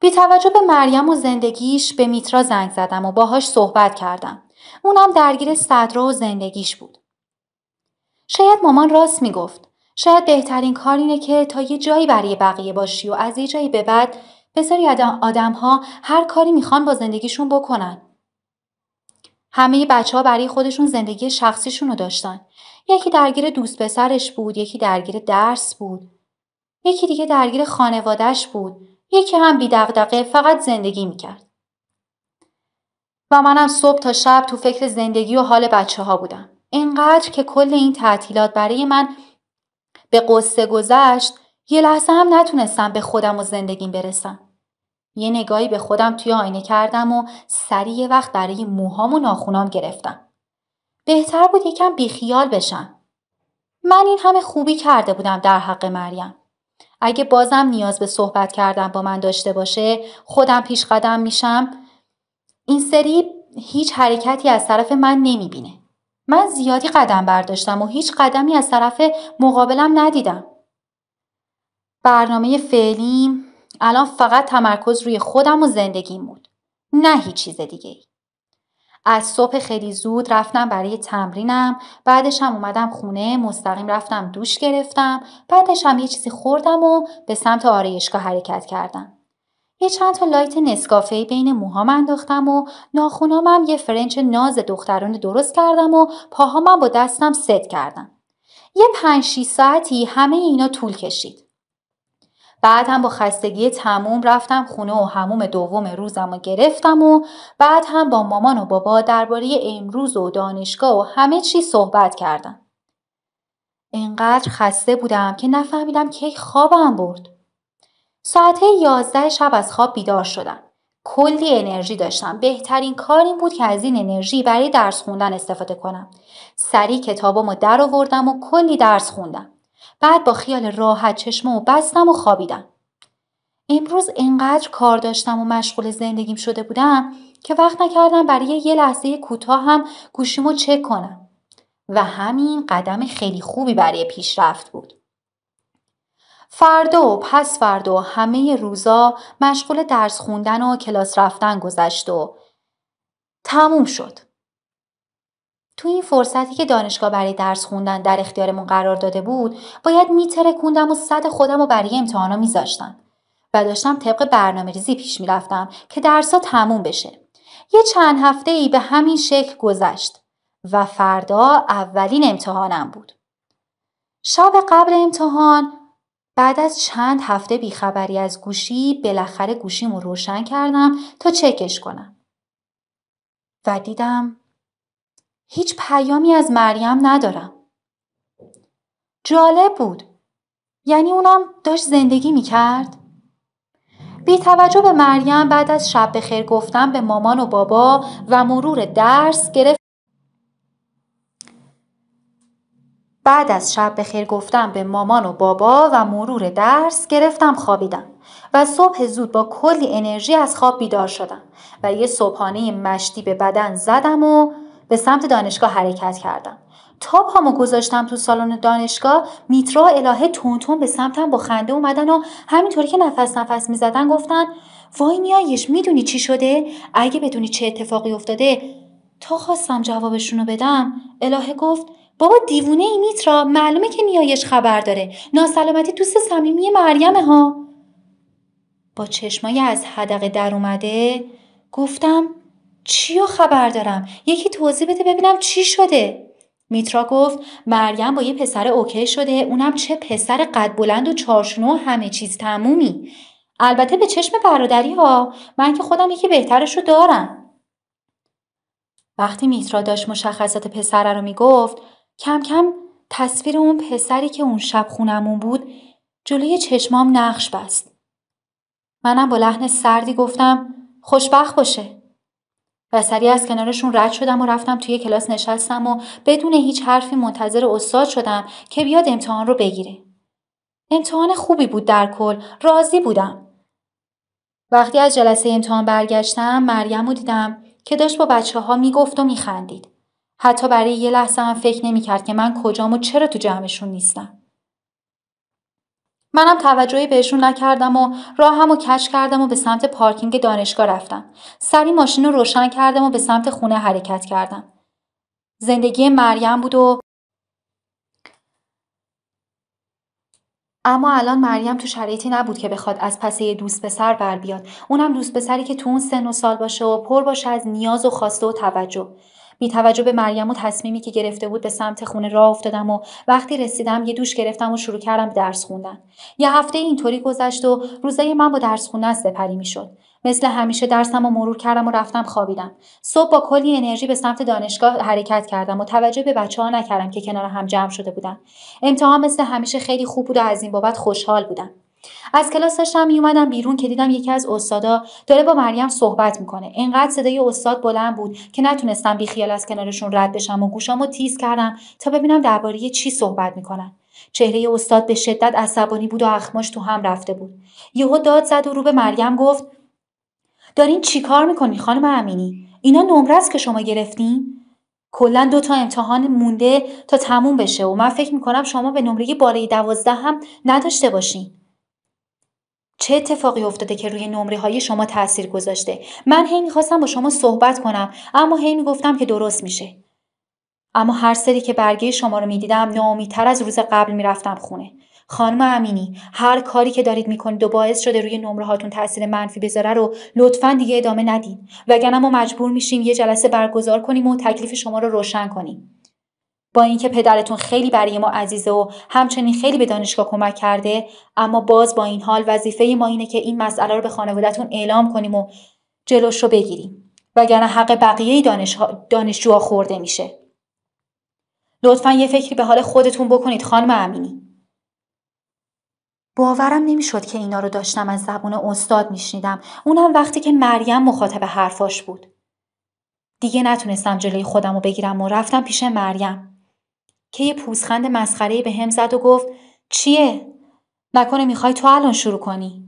بی توجه به مریم و زندگیش به میترا زنگ زدم و باهاش صحبت کردم. اونم درگیر صدرا و زندگیش بود. شاید مامان راست میگفت. شاید بهترین کار اینه که تا یه جایی برای بقیه باشی و از یه جایی به بعد بسیاری آدم, ها هر کاری میخوان با زندگیشون بکنن. همه بچه ها برای خودشون زندگی شخصیشون رو داشتن. یکی درگیر دوست پسرش بود، یکی درگیر درس بود، یکی دیگه درگیر خانوادهش بود، یکی هم بیدقدقه فقط زندگی میکرد. و منم صبح تا شب تو فکر زندگی و حال بچه ها بودم. اینقدر که کل این تعطیلات برای من به قصه گذشت یه لحظه هم نتونستم به خودم و زندگیم برسم. یه نگاهی به خودم توی آینه کردم و سریع یه وقت برای موهام و ناخونام گرفتم. بهتر بود یکم بیخیال بشم. من این همه خوبی کرده بودم در حق مریم. اگه بازم نیاز به صحبت کردن با من داشته باشه خودم پیش قدم میشم این سری هیچ حرکتی از طرف من نمیبینه. من زیادی قدم برداشتم و هیچ قدمی از طرف مقابلم ندیدم. برنامه فعلیم الان فقط تمرکز روی خودم و زندگیم بود. نه هیچ چیز دیگه ای. از صبح خیلی زود رفتم برای تمرینم بعدش هم اومدم خونه مستقیم رفتم دوش گرفتم بعدش هم یه چیزی خوردم و به سمت آرایشگاه حرکت کردم یه چند تا لایت نسکافه بین موهام انداختم و ناخونامم یه فرنچ ناز دختران درست کردم و پاهامم با دستم ست کردم. یه پنج ساعتی همه اینا طول کشید. بعد هم با خستگی تموم رفتم خونه و هموم دوم روزم رو گرفتم و بعد هم با مامان و بابا درباره امروز و دانشگاه و همه چی صحبت کردم. انقدر خسته بودم که نفهمیدم کی خوابم برد. ساعت 11 شب از خواب بیدار شدم. کلی انرژی داشتم. بهترین کار این بود که از این انرژی برای درس خوندن استفاده کنم. سریع کتابمو در آوردم و کلی درس خوندم. بعد با خیال راحت و بستم و خوابیدم. امروز انقدر کار داشتم و مشغول زندگیم شده بودم که وقت نکردم برای یه لحظه کوتاه هم گوشیمو چک کنم. و همین قدم خیلی خوبی برای پیشرفت بود. فردا و پس فردا و همه روزا مشغول درس خوندن و کلاس رفتن گذشت و تموم شد. تو این فرصتی که دانشگاه برای درس خوندن در اختیارمون قرار داده بود باید میترکوندم و صد خودم و برای امتحانا میذاشتم و داشتم طبق برنامه ریزی پیش میرفتم که درسا تموم بشه یه چند هفته ای به همین شکل گذشت و فردا اولین امتحانم بود شب قبل امتحان بعد از چند هفته بیخبری از گوشی بالاخره گوشیم رو روشن کردم تا چکش کنم. و دیدم هیچ پیامی از مریم ندارم. جالب بود. یعنی اونم داشت زندگی میکرد؟ بی توجه به مریم بعد از شب بخیر گفتم به مامان و بابا و مرور درس گرفت بعد از شب به خیر گفتم به مامان و بابا و مرور درس گرفتم خوابیدم و صبح زود با کلی انرژی از خواب بیدار شدم و یه صبحانه مشتی به بدن زدم و به سمت دانشگاه حرکت کردم تا پامو گذاشتم تو سالن دانشگاه میترا الهه تونتون به سمتم با خنده اومدن و همینطوری که نفس نفس میزدن گفتن وای نیایش میدونی چی شده اگه بدونی چه اتفاقی افتاده تا خواستم جوابشونو بدم الهه گفت بابا دیوونه ای میترا معلومه که نیایش خبر داره ناسلامتی دوست صمیمی مریمه ها با چشمای از حدق در اومده گفتم چیو خبر دارم یکی توضیح بده ببینم چی شده میترا گفت مریم با یه پسر اوکی شده اونم چه پسر قد بلند و چارشنو و همه چیز تمومی البته به چشم برادری ها من که خودم یکی بهترش رو دارم وقتی میترا داشت مشخصات پسر رو میگفت کم کم تصویر اون پسری که اون شب خونمون بود، جلوی چشمام نقش بست. منم با لحن سردی گفتم خوشبخت باشه. و سریع از کنارشون رد شدم و رفتم توی کلاس نشستم و بدون هیچ حرفی منتظر استاد شدم که بیاد امتحان رو بگیره. امتحان خوبی بود در کل، راضی بودم. وقتی از جلسه امتحان برگشتم، مریم رو دیدم که داشت با بچه ها میگفت و میخندید. حتی برای یه لحظه هم فکر نمیکرد که من کجام و چرا تو جمعشون نیستم منم توجهی بهشون نکردم و راهم و کش کردم و به سمت پارکینگ دانشگاه رفتم سری ماشین رو روشن کردم و به سمت خونه حرکت کردم زندگی مریم بود و اما الان مریم تو شرایطی نبود که بخواد از پس یه دوست پسر بر بیاد اونم دوست پسری که تو اون سن و سال باشه و پر باشه از نیاز و خواسته و توجه بی توجه به مریم و تصمیمی که گرفته بود به سمت خونه راه افتادم و وقتی رسیدم یه دوش گرفتم و شروع کردم به درس خوندن یه هفته اینطوری گذشت و روزای من با درس خوندن سپری میشد مثل همیشه درسم و مرور کردم و رفتم خوابیدم صبح با کلی انرژی به سمت دانشگاه حرکت کردم و توجه به بچه ها نکردم که کنار هم جمع شده بودم. امتحان مثل همیشه خیلی خوب بود و از این بابت خوشحال بودم از کلاس داشتم میومدم بیرون که دیدم یکی از استادا داره با مریم صحبت میکنه انقدر صدای استاد بلند بود که نتونستم بیخیال از کنارشون رد بشم و گوشامو تیز کردم تا ببینم درباره چی صحبت میکنن چهره استاد به شدت عصبانی بود و اخماش تو هم رفته بود یهو داد زد و رو به مریم گفت دارین چیکار میکنی خانم امینی اینا نمره است که شما گرفتین کلا دو تا امتحان مونده تا تموم بشه و من فکر میکنم شما به نمره بالای دوازده هم نداشته باشین چه اتفاقی افتاده که روی نمره های شما تاثیر گذاشته من هی میخواستم با شما صحبت کنم اما هی میگفتم که درست میشه اما هر سری که برگه شما رو میدیدم ناامیدتر از روز قبل میرفتم خونه خانم امینی هر کاری که دارید میکنید و باعث شده روی نمره هاتون تاثیر منفی بذاره رو لطفا دیگه ادامه ندین وگرنه ما مجبور میشیم یه جلسه برگزار کنیم و تکلیف شما رو روشن کنیم با اینکه پدرتون خیلی برای ما عزیزه و همچنین خیلی به دانشگاه کمک کرده اما باز با این حال وظیفه ما اینه که این مسئله رو به خانوادهتون اعلام کنیم و جلوش رو بگیریم وگرنه حق بقیه دانشجوها خورده میشه لطفا یه فکری به حال خودتون بکنید خانم امینی باورم نمیشد که اینا رو داشتم از زبون استاد میشنیدم اونم وقتی که مریم مخاطب حرفاش بود دیگه نتونستم جلوی خودم رو بگیرم و رفتم پیش مریم که یه پوزخند مسخره به هم زد و گفت چیه؟ نکنه میخوای تو الان شروع کنی؟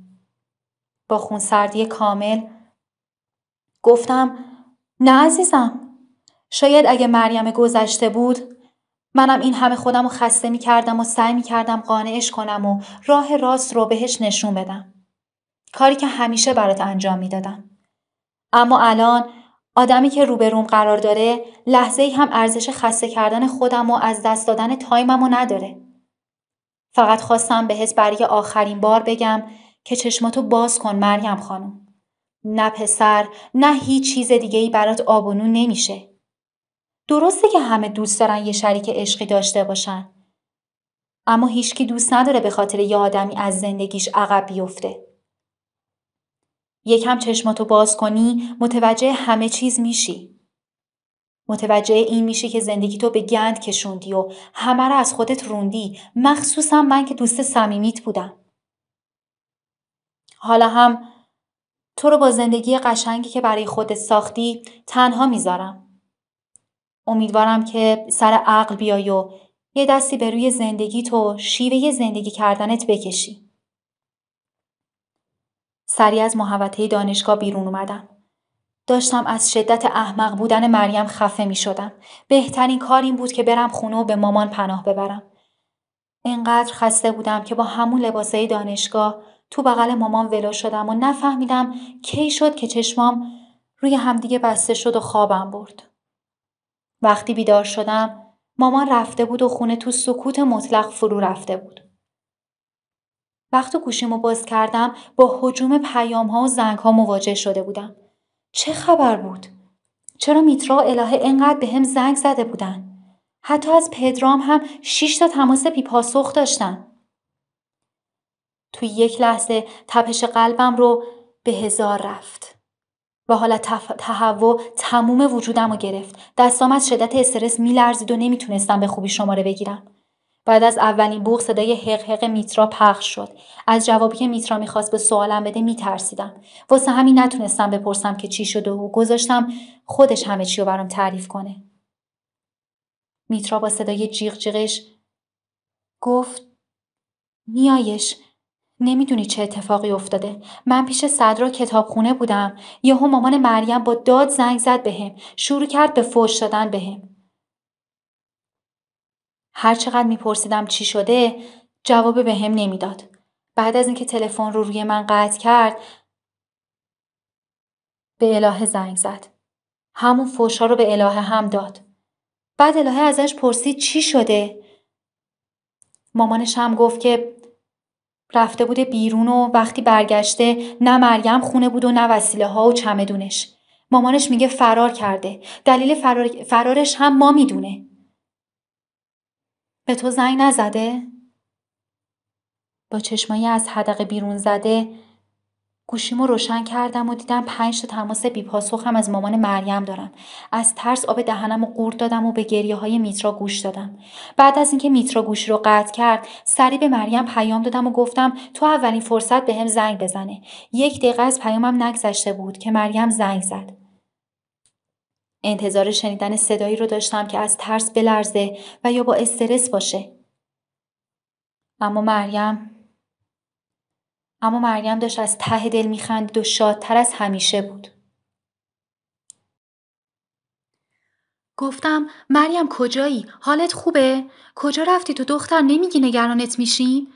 با خونسردی کامل گفتم نه عزیزم شاید اگه مریم گذشته بود منم این همه خودم رو خسته میکردم و سعی می کردم قانعش کنم و راه راست رو بهش نشون بدم. کاری که همیشه برات انجام میدادم اما الان آدمی که روبروم قرار داره ای هم ارزش خسته کردن خودم و از دست دادن تایممو نداره. فقط خواستم بهت برای آخرین بار بگم که چشماتو باز کن مریم خانم. نه پسر نه هیچ چیز ای برات آبونو نمیشه. درسته که همه دوست دارن یه شریک عشقی داشته باشن. اما هیچکی دوست نداره به خاطر یه آدمی از زندگیش عقب بیفته. یکم چشماتو باز کنی متوجه همه چیز میشی. متوجه این میشی که زندگی تو به گند کشوندی و همه رو از خودت روندی مخصوصا من که دوست صمیمیت بودم. حالا هم تو رو با زندگی قشنگی که برای خودت ساختی تنها میذارم. امیدوارم که سر عقل بیای و یه دستی به روی زندگی تو شیوه زندگی کردنت بکشی. سری از محوطه دانشگاه بیرون اومدم. داشتم از شدت احمق بودن مریم خفه می شدم. بهترین کار این بود که برم خونه و به مامان پناه ببرم. انقدر خسته بودم که با همون لباسه دانشگاه تو بغل مامان ولو شدم و نفهمیدم کی شد که چشمام روی همدیگه بسته شد و خوابم برد. وقتی بیدار شدم مامان رفته بود و خونه تو سکوت مطلق فرو رفته بود. وقتی گوشیمو باز کردم با حجوم پیام ها و زنگ ها مواجه شده بودم. چه خبر بود؟ چرا میترا و الهه انقدر به هم زنگ زده بودن؟ حتی از پدرام هم شش تا تماس پاسخ داشتن. توی یک لحظه تپش قلبم رو به هزار رفت. و حالا تف... تهوع تموم وجودم رو گرفت. دستام از شدت استرس میلرزید و نمیتونستم به خوبی شماره بگیرم. بعد از اولین بوغ صدای حقحق میترا پخش شد از جوابی که میترا میخواست به سوالم بده میترسیدم واسه همین نتونستم بپرسم که چی شده و گذاشتم خودش همه چی رو برام تعریف کنه میترا با صدای جیغ جیغش گفت میایش نمیدونی چه اتفاقی افتاده من پیش صدرا کتابخونه بودم یهو مامان مریم با داد زنگ زد بهم به شروع کرد به فوش دادن بهم هر چقدر میپرسیدم چی شده جواب به هم نمیداد بعد از اینکه تلفن رو روی من قطع کرد به الهه زنگ زد همون فوشا رو به الهه هم داد بعد الهه ازش پرسید چی شده مامانش هم گفت که رفته بوده بیرون و وقتی برگشته نه مریم خونه بود و نه وسیله ها و چمدونش مامانش میگه فرار کرده دلیل فرار... فرارش هم ما میدونه به تو زنگ نزده؟ با چشمایی از حدقه بیرون زده گوشیمو روشن کردم و دیدم پنج تا تماس بیپاسخم از مامان مریم دارم از ترس آب دهنم و قورت دادم و به گریه های میترا گوش دادم بعد از اینکه میترا گوشی رو قطع کرد سری به مریم پیام دادم و گفتم تو اولین فرصت به هم زنگ بزنه یک دقیقه از پیامم نگذشته بود که مریم زنگ زد انتظار شنیدن صدایی رو داشتم که از ترس بلرزه و یا با استرس باشه. اما مریم اما مریم داشت از ته دل میخندید و شادتر از همیشه بود. گفتم مریم کجایی؟ حالت خوبه؟ کجا رفتی تو دختر نمیگی نگرانت میشیم؟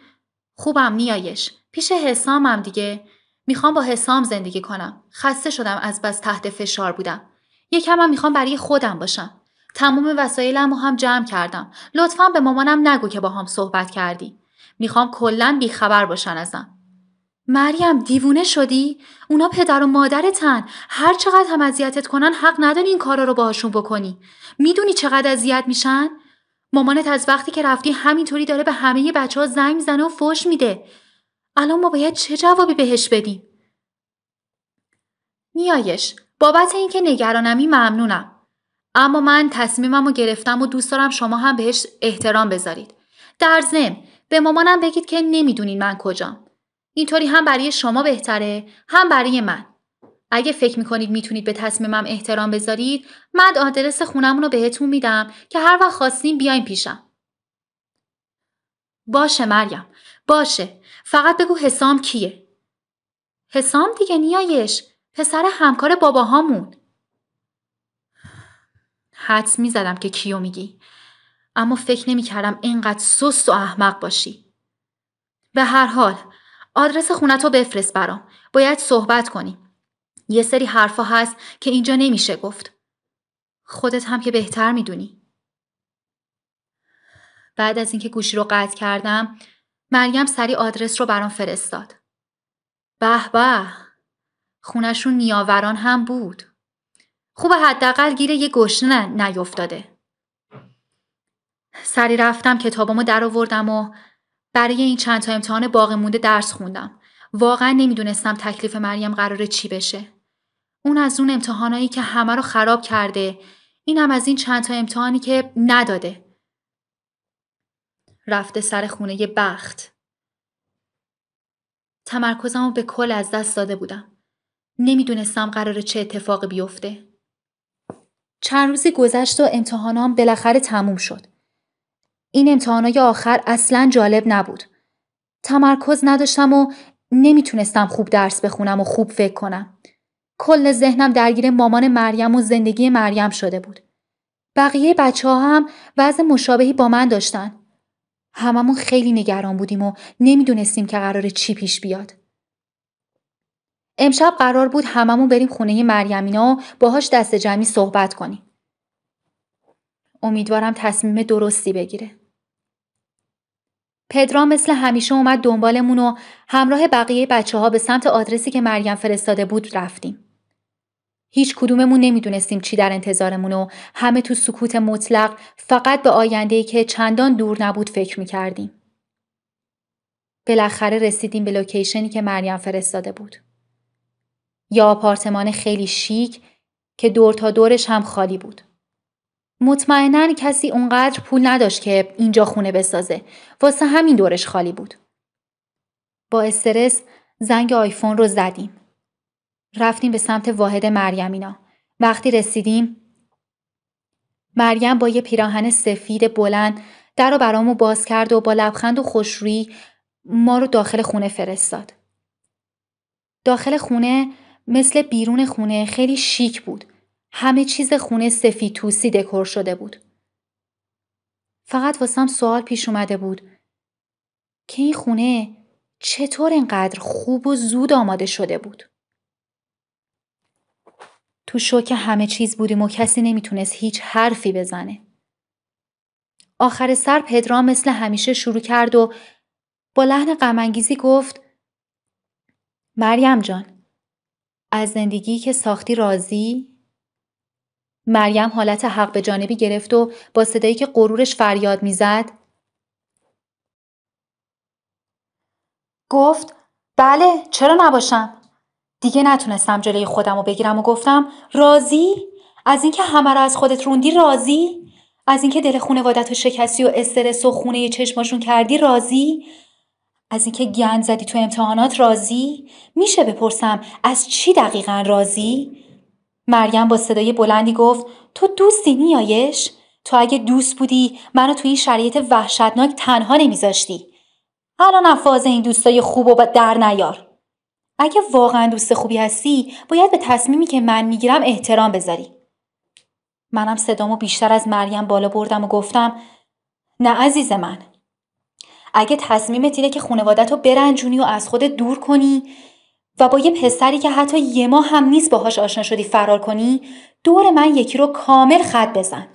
خوبم نیایش. پیش حسامم دیگه. میخوام با حسام زندگی کنم. خسته شدم از بس تحت فشار بودم. یکم هم میخوام برای خودم باشم تمام وسایلم رو هم جمع کردم لطفا به مامانم نگو که با هم صحبت کردی میخوام کلا بیخبر باشن ازم مریم دیوونه شدی اونا پدر و مادرتن هر چقدر هم اذیتت کنن حق نداری این کارا رو باهاشون بکنی میدونی چقدر اذیت میشن مامانت از وقتی که رفتی همینطوری داره به همه بچه ها زنگ میزنه و فوش میده الان ما باید چه جوابی بهش بدیم نیایش بابت اینکه نگرانمی ممنونم اما من تصمیمم رو گرفتم و دوست دارم شما هم بهش احترام بذارید در ضمن به مامانم بگید که نمیدونین من کجام اینطوری هم برای شما بهتره هم برای من اگه فکر میکنید میتونید به تصمیمم احترام بذارید من آدرس خونمون رو بهتون میدم که هر وقت خواستین بیاین پیشم باشه مریم باشه فقط بگو حسام کیه حسام دیگه نیایش پسر همکار باباهامون حدس می زدم که کیو میگی اما فکر نمی کردم اینقدر سست و احمق باشی به هر حال آدرس خونتو بفرست برام باید صحبت کنیم یه سری حرفا هست که اینجا نمیشه گفت خودت هم که بهتر میدونی بعد از اینکه گوشی رو قطع کردم مریم سری آدرس رو برام فرستاد به به خونشون نیاوران هم بود. خوب حداقل گیره یه گشنه نیفتاده. سری رفتم کتابامو در آوردم و برای این چند تا امتحان باقی مونده درس خوندم. واقعا نمیدونستم تکلیف مریم قراره چی بشه. اون از اون امتحانایی که همه رو خراب کرده این از این چند تا امتحانی که نداده. رفته سر خونه بخت. تمرکزم رو به کل از دست داده بودم. نمیدونستم قرار چه اتفاق بیفته. چند روزی گذشت و امتحانام بالاخره تموم شد. این امتحانای آخر اصلا جالب نبود. تمرکز نداشتم و نمیتونستم خوب درس بخونم و خوب فکر کنم. کل ذهنم درگیر مامان مریم و زندگی مریم شده بود. بقیه بچه ها هم وضع مشابهی با من داشتن. هممون خیلی نگران بودیم و نمیدونستیم که قرار چی پیش بیاد. امشب قرار بود هممون بریم خونه مریمینا و باهاش دست جمعی صحبت کنیم. امیدوارم تصمیم درستی بگیره. پدرام مثل همیشه اومد دنبالمون و همراه بقیه بچه ها به سمت آدرسی که مریم فرستاده بود رفتیم. هیچ کدوممون نمیدونستیم چی در انتظارمون و همه تو سکوت مطلق فقط به آیندهی که چندان دور نبود فکر میکردیم. بالاخره رسیدیم به لوکیشنی که مریم فرستاده بود. یا آپارتمان خیلی شیک که دور تا دورش هم خالی بود. مطمئنا کسی اونقدر پول نداشت که اینجا خونه بسازه. واسه همین دورش خالی بود. با استرس زنگ آیفون رو زدیم. رفتیم به سمت واحد مریمینا. وقتی رسیدیم مریم با یه پیراهن سفید بلند در رو برامو باز کرد و با لبخند و خوشرویی ما رو داخل خونه فرستاد. داخل خونه مثل بیرون خونه خیلی شیک بود. همه چیز خونه سفید توسی دکور شده بود. فقط واسم سوال پیش اومده بود که این خونه چطور اینقدر خوب و زود آماده شده بود. تو شوک همه چیز بودیم و کسی نمیتونست هیچ حرفی بزنه. آخر سر پدرام مثل همیشه شروع کرد و با لحن غمانگیزی گفت مریم جان از زندگی که ساختی راضی؟ مریم حالت حق به جانبی گرفت و با صدایی که غرورش فریاد میزد گفت بله چرا نباشم دیگه نتونستم جلوی خودم رو بگیرم و گفتم راضی از اینکه همه رو از خودت روندی راضی از اینکه دل خونوادت و شکستی و استرس و خونه چشماشون کردی راضی از اینکه گند زدی تو امتحانات راضی میشه بپرسم از چی دقیقا راضی مریم با صدای بلندی گفت تو دوستی نیایش تو اگه دوست بودی منو تو این شرایط وحشتناک تنها نمیذاشتی الان افواز این دوستای خوب و در نیار اگه واقعا دوست خوبی هستی باید به تصمیمی که من میگیرم احترام بذاری منم صدامو بیشتر از مریم بالا بردم و گفتم نه عزیز من اگه تصمیمت اینه که خانوادت رو برنجونی و از خودت دور کنی و با یه پسری که حتی یه ماه هم نیست باهاش آشنا شدی فرار کنی دور من یکی رو کامل خط بزن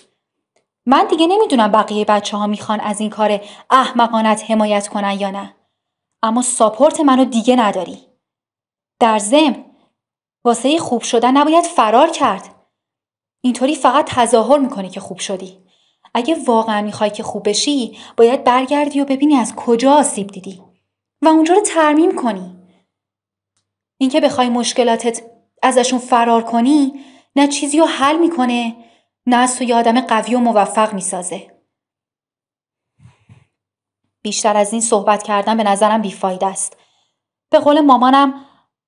من دیگه نمیدونم بقیه بچه ها میخوان از این کار احمقانت حمایت کنن یا نه اما ساپورت منو دیگه نداری در ضمن واسه خوب شدن نباید فرار کرد اینطوری فقط تظاهر میکنی که خوب شدی اگه واقعا میخوای که خوب بشی باید برگردی و ببینی از کجا آسیب دیدی و اونجا رو ترمیم کنی اینکه بخوای مشکلاتت ازشون فرار کنی نه چیزی رو حل میکنه نه از توی آدم قوی و موفق میسازه بیشتر از این صحبت کردن به نظرم بیفاید است به قول مامانم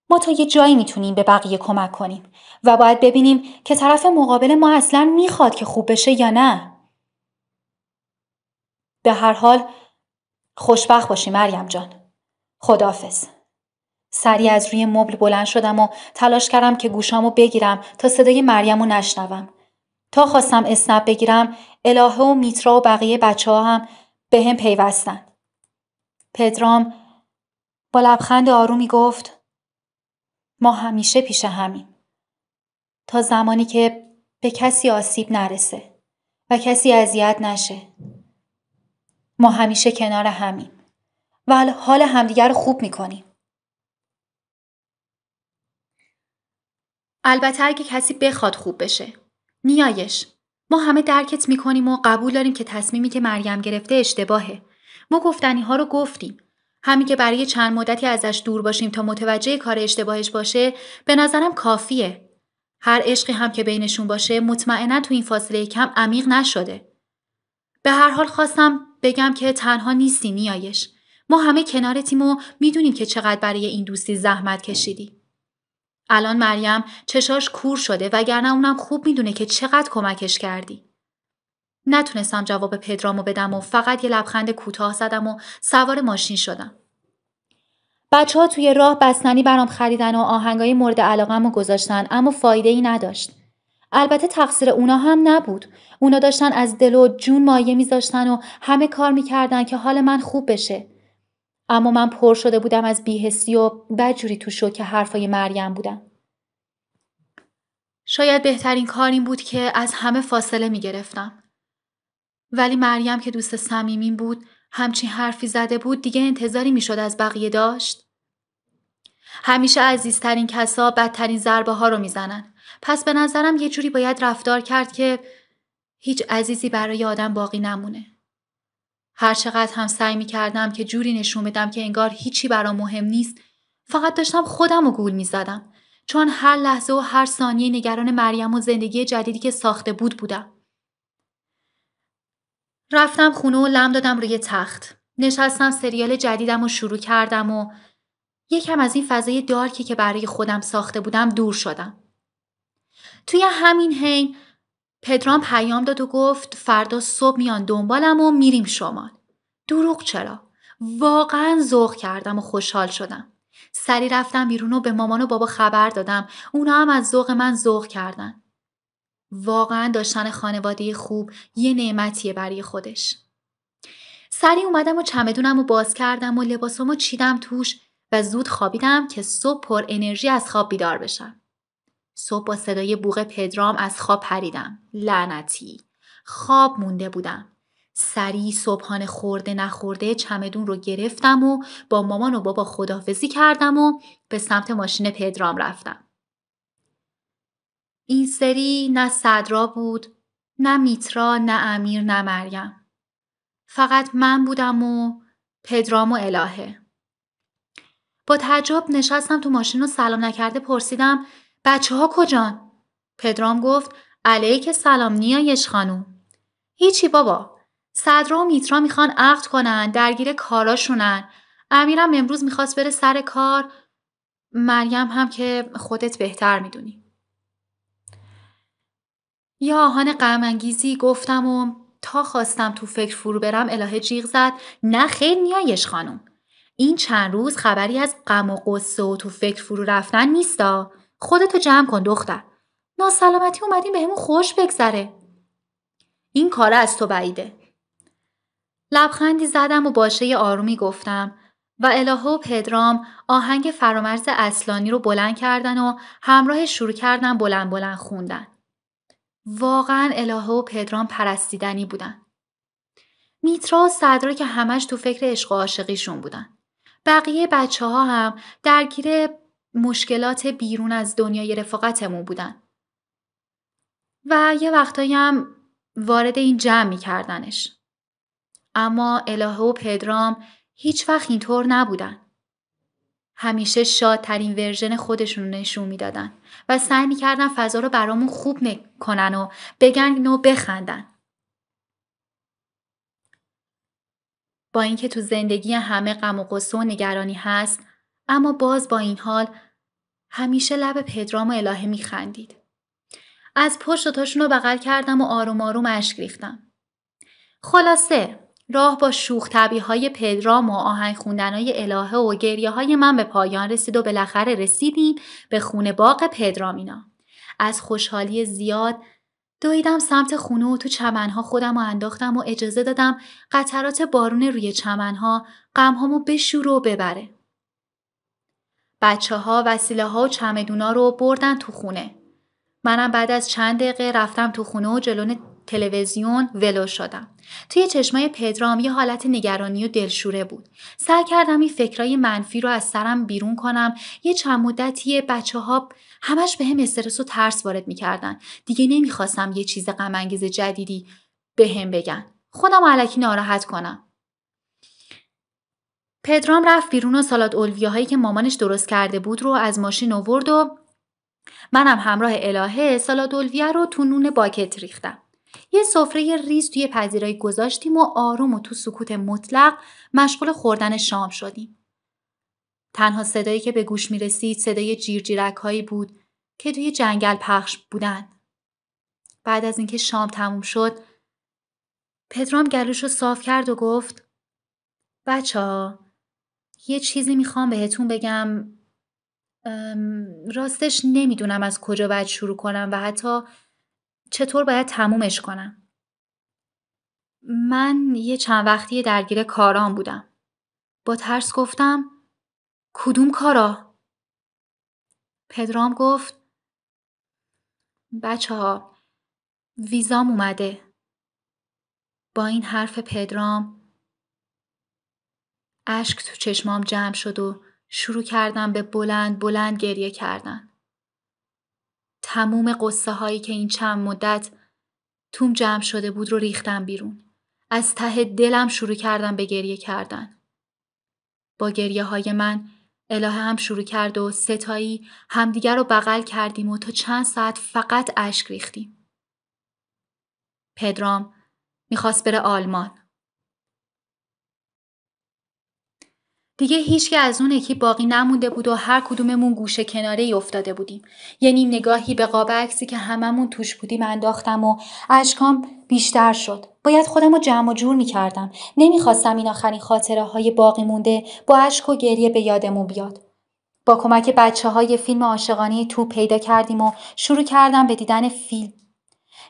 ما تا یه جایی میتونیم به بقیه کمک کنیم و باید ببینیم که طرف مقابل ما اصلا میخواد که خوب بشه یا نه به هر حال خوشبخت باشی مریم جان. خدافز. سریع از روی مبل بلند شدم و تلاش کردم که گوشامو بگیرم تا صدای مریم رو نشنوم. تا خواستم اسنپ بگیرم الهه و میترا و بقیه بچه ها هم به هم پیوستن. پدرام با لبخند آرومی گفت ما همیشه پیش همیم. تا زمانی که به کسی آسیب نرسه و کسی اذیت نشه. ما همیشه کنار همیم و حال همدیگر رو خوب میکنیم البته اگه کسی بخواد خوب بشه نیایش ما همه درکت میکنیم و قبول داریم که تصمیمی که مریم گرفته اشتباهه ما گفتنی ها رو گفتیم همین که برای چند مدتی ازش دور باشیم تا متوجه کار اشتباهش باشه به نظرم کافیه هر عشقی هم که بینشون باشه مطمئنا تو این فاصله کم عمیق نشده به هر حال خواستم بگم که تنها نیستی نیایش. ما همه کنار تیم و میدونیم که چقدر برای این دوستی زحمت کشیدی. الان مریم چشاش کور شده وگرنه اونم خوب میدونه که چقدر کمکش کردی. نتونستم جواب پدرامو بدم و فقط یه لبخند کوتاه زدم و سوار ماشین شدم. بچه ها توی راه بستنی برام خریدن و آهنگای مورد علاقم رو گذاشتن اما فایده ای نداشت. البته تقصیر اونا هم نبود. اونا داشتن از دل و جون مایه میذاشتن و همه کار میکردن که حال من خوب بشه. اما من پر شده بودم از بیهستی و بجوری تو که حرفای مریم بودم. شاید بهترین کار این بود که از همه فاصله میگرفتم. ولی مریم که دوست صمیمین بود همچین حرفی زده بود دیگه انتظاری میشد از بقیه داشت همیشه عزیزترین کسا بدترین ضربه ها رو میزنن پس به نظرم یه جوری باید رفتار کرد که هیچ عزیزی برای آدم باقی نمونه. هر چقدر هم سعی می کردم که جوری نشون بدم که انگار هیچی برا مهم نیست فقط داشتم خودم رو گول می زدم. چون هر لحظه و هر ثانیه نگران مریم و زندگی جدیدی که ساخته بود بودم. رفتم خونه و لم دادم روی تخت. نشستم سریال جدیدم رو شروع کردم و یکم از این فضای دارکی که برای خودم ساخته بودم دور شدم. توی همین حین پدرام پیام داد و گفت فردا صبح میان دنبالم و میریم شمال دروغ چرا واقعا ذوق کردم و خوشحال شدم سری رفتم بیرون و به مامان و بابا خبر دادم اونا هم از ذوق من ذوق کردن واقعا داشتن خانواده خوب یه نعمتیه برای خودش سری اومدم و چمدونم و باز کردم و لباسامو چیدم توش و زود خوابیدم که صبح پر انرژی از خواب بیدار بشم صبح با صدای بوغ پدرام از خواب پریدم. لعنتی. خواب مونده بودم. سری صبحانه خورده نخورده چمدون رو گرفتم و با مامان و بابا خدافزی کردم و به سمت ماشین پدرام رفتم. این سری نه صدرا بود، نه میترا، نه امیر، نه مریم. فقط من بودم و پدرام و الهه. با تعجب نشستم تو ماشین رو سلام نکرده پرسیدم بچه ها کجان؟ پدرام گفت علیک سلام نیایش خانوم. هیچی بابا. صدرا و میترا میخوان عقد کنن درگیر کاراشونن. امیرم امروز میخواست بره سر کار. مریم هم که خودت بهتر میدونی. یا آهان قمنگیزی گفتم و تا خواستم تو فکر فرو برم الهه جیغ زد نه خیر نیایش خانم این چند روز خبری از غم و قصه و تو فکر فرو رفتن نیستا خودتو جمع کن دختر ناسلامتی اومدیم بهمون خوش بگذره این کار از تو بعیده لبخندی زدم و باشه آرومی گفتم و الهه و پدرام آهنگ فرامرز اصلانی رو بلند کردن و همراه شروع کردن بلند بلند خوندن. واقعا الهه و پدرام پرستیدنی بودن. میترا و صدرا که همش تو فکر عشق و عاشقیشون بودن. بقیه بچه ها هم درگیر مشکلات بیرون از دنیای رفاقتمون بودن و یه وقتایی هم وارد این جمع می کردنش. اما الهه و پدرام هیچ وقت اینطور نبودن. همیشه شادترین ورژن خودشون نشون میدادن و سعی میکردن فضا رو برامون خوب کنن و بگن و بخندن. با اینکه تو زندگی همه غم و قصه و نگرانی هست اما باز با این حال همیشه لب پدرام و الهه میخندید. از پشت تاشون رو بغل کردم و آروم آروم اشک ریختم. خلاصه راه با شوخ های پدرام و آهنگ های الهه و گریه های من به پایان رسید و بالاخره رسیدیم به خونه باغ پدرامینا. از خوشحالی زیاد دویدم سمت خونه و تو چمنها خودم رو انداختم و اجازه دادم قطرات بارون روی چمنها غمهامو بشور و ببره. بچه ها وسیله ها و چمدونا رو بردن تو خونه. منم بعد از چند دقیقه رفتم تو خونه و جلون تلویزیون ولو شدم. توی چشمای پدرام یه حالت نگرانی و دلشوره بود. سعی کردم این فکرای منفی رو از سرم بیرون کنم. یه چند مدتی بچه ها همش به هم استرس و ترس وارد میکردن. دیگه نمیخواستم یه چیز غم جدیدی به هم بگن. خودم علکی ناراحت کنم. پدرام رفت بیرون و سالاد هایی که مامانش درست کرده بود رو از ماشین آورد و منم همراه الهه سالاد اولویه رو تو نون باکت ریختم. یه سفره ریز توی پذیرایی گذاشتیم و آروم و تو سکوت مطلق مشغول خوردن شام شدیم. تنها صدایی که به گوش می رسید صدای جیرجیرک هایی بود که توی جنگل پخش بودن. بعد از اینکه شام تموم شد پدرام گلوش رو صاف کرد و گفت بچه یه چیزی میخوام بهتون بگم راستش نمیدونم از کجا باید شروع کنم و حتی چطور باید تمومش کنم من یه چند وقتی درگیر کارام بودم با ترس گفتم کدوم کارا؟ پدرام گفت بچه ها ویزام اومده با این حرف پدرام اشک تو چشمام جمع شد و شروع کردم به بلند بلند گریه کردن. تموم قصه هایی که این چند مدت توم جمع شده بود رو ریختم بیرون. از ته دلم شروع کردم به گریه کردن. با گریه های من الهه هم شروع کرد و ستایی همدیگر رو بغل کردیم و تا چند ساعت فقط اشک ریختیم. پدرام میخواست بره آلمان. دیگه هیچکی از اون یکی باقی نمونده بود و هر کدوممون گوشه کناره ای افتاده بودیم. یه نیم نگاهی به قاب عکسی که هممون توش بودیم انداختم و اشکام بیشتر شد. باید خودم رو جمع و جور میکردم. نمیخواستم این آخرین خاطره های باقی مونده با اشک و گریه به یادمون بیاد. با کمک بچه های فیلم عاشقانه تو پیدا کردیم و شروع کردم به دیدن فیلم.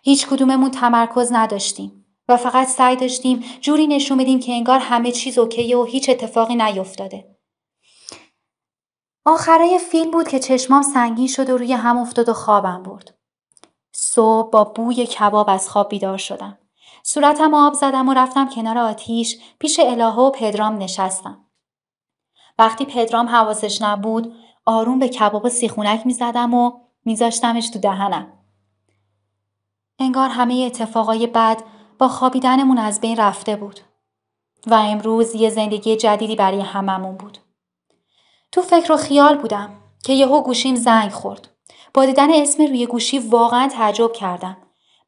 هیچ کدوممون تمرکز نداشتیم. و فقط سعی داشتیم جوری نشون بدیم که انگار همه چیز اوکیه و هیچ اتفاقی نیفتاده. آخرای فیلم بود که چشمام سنگین شد و روی هم افتاد و خوابم برد. صبح با بوی کباب از خواب بیدار شدم. صورتم آب زدم و رفتم کنار آتیش پیش الهه و پدرام نشستم. وقتی پدرام حواسش نبود آروم به کباب سیخونک زدم و میذاشتمش تو دهنم. انگار همه اتفاقای بعد با خوابیدنمون از بین رفته بود و امروز یه زندگی جدیدی برای هممون بود تو فکر و خیال بودم که یهو گوشیم زنگ خورد با دیدن اسم روی گوشی واقعا تعجب کردم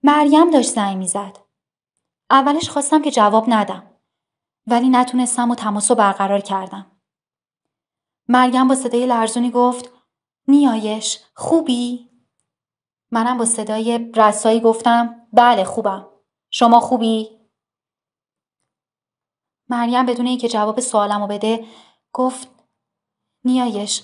مریم داشت زنگ میزد اولش خواستم که جواب ندم ولی نتونستم و تماس رو برقرار کردم مریم با صدای لرزونی گفت نیایش خوبی منم با صدای رسایی گفتم بله خوبم شما خوبی؟ مریم بدون اینکه جواب سوالم رو بده گفت نیایش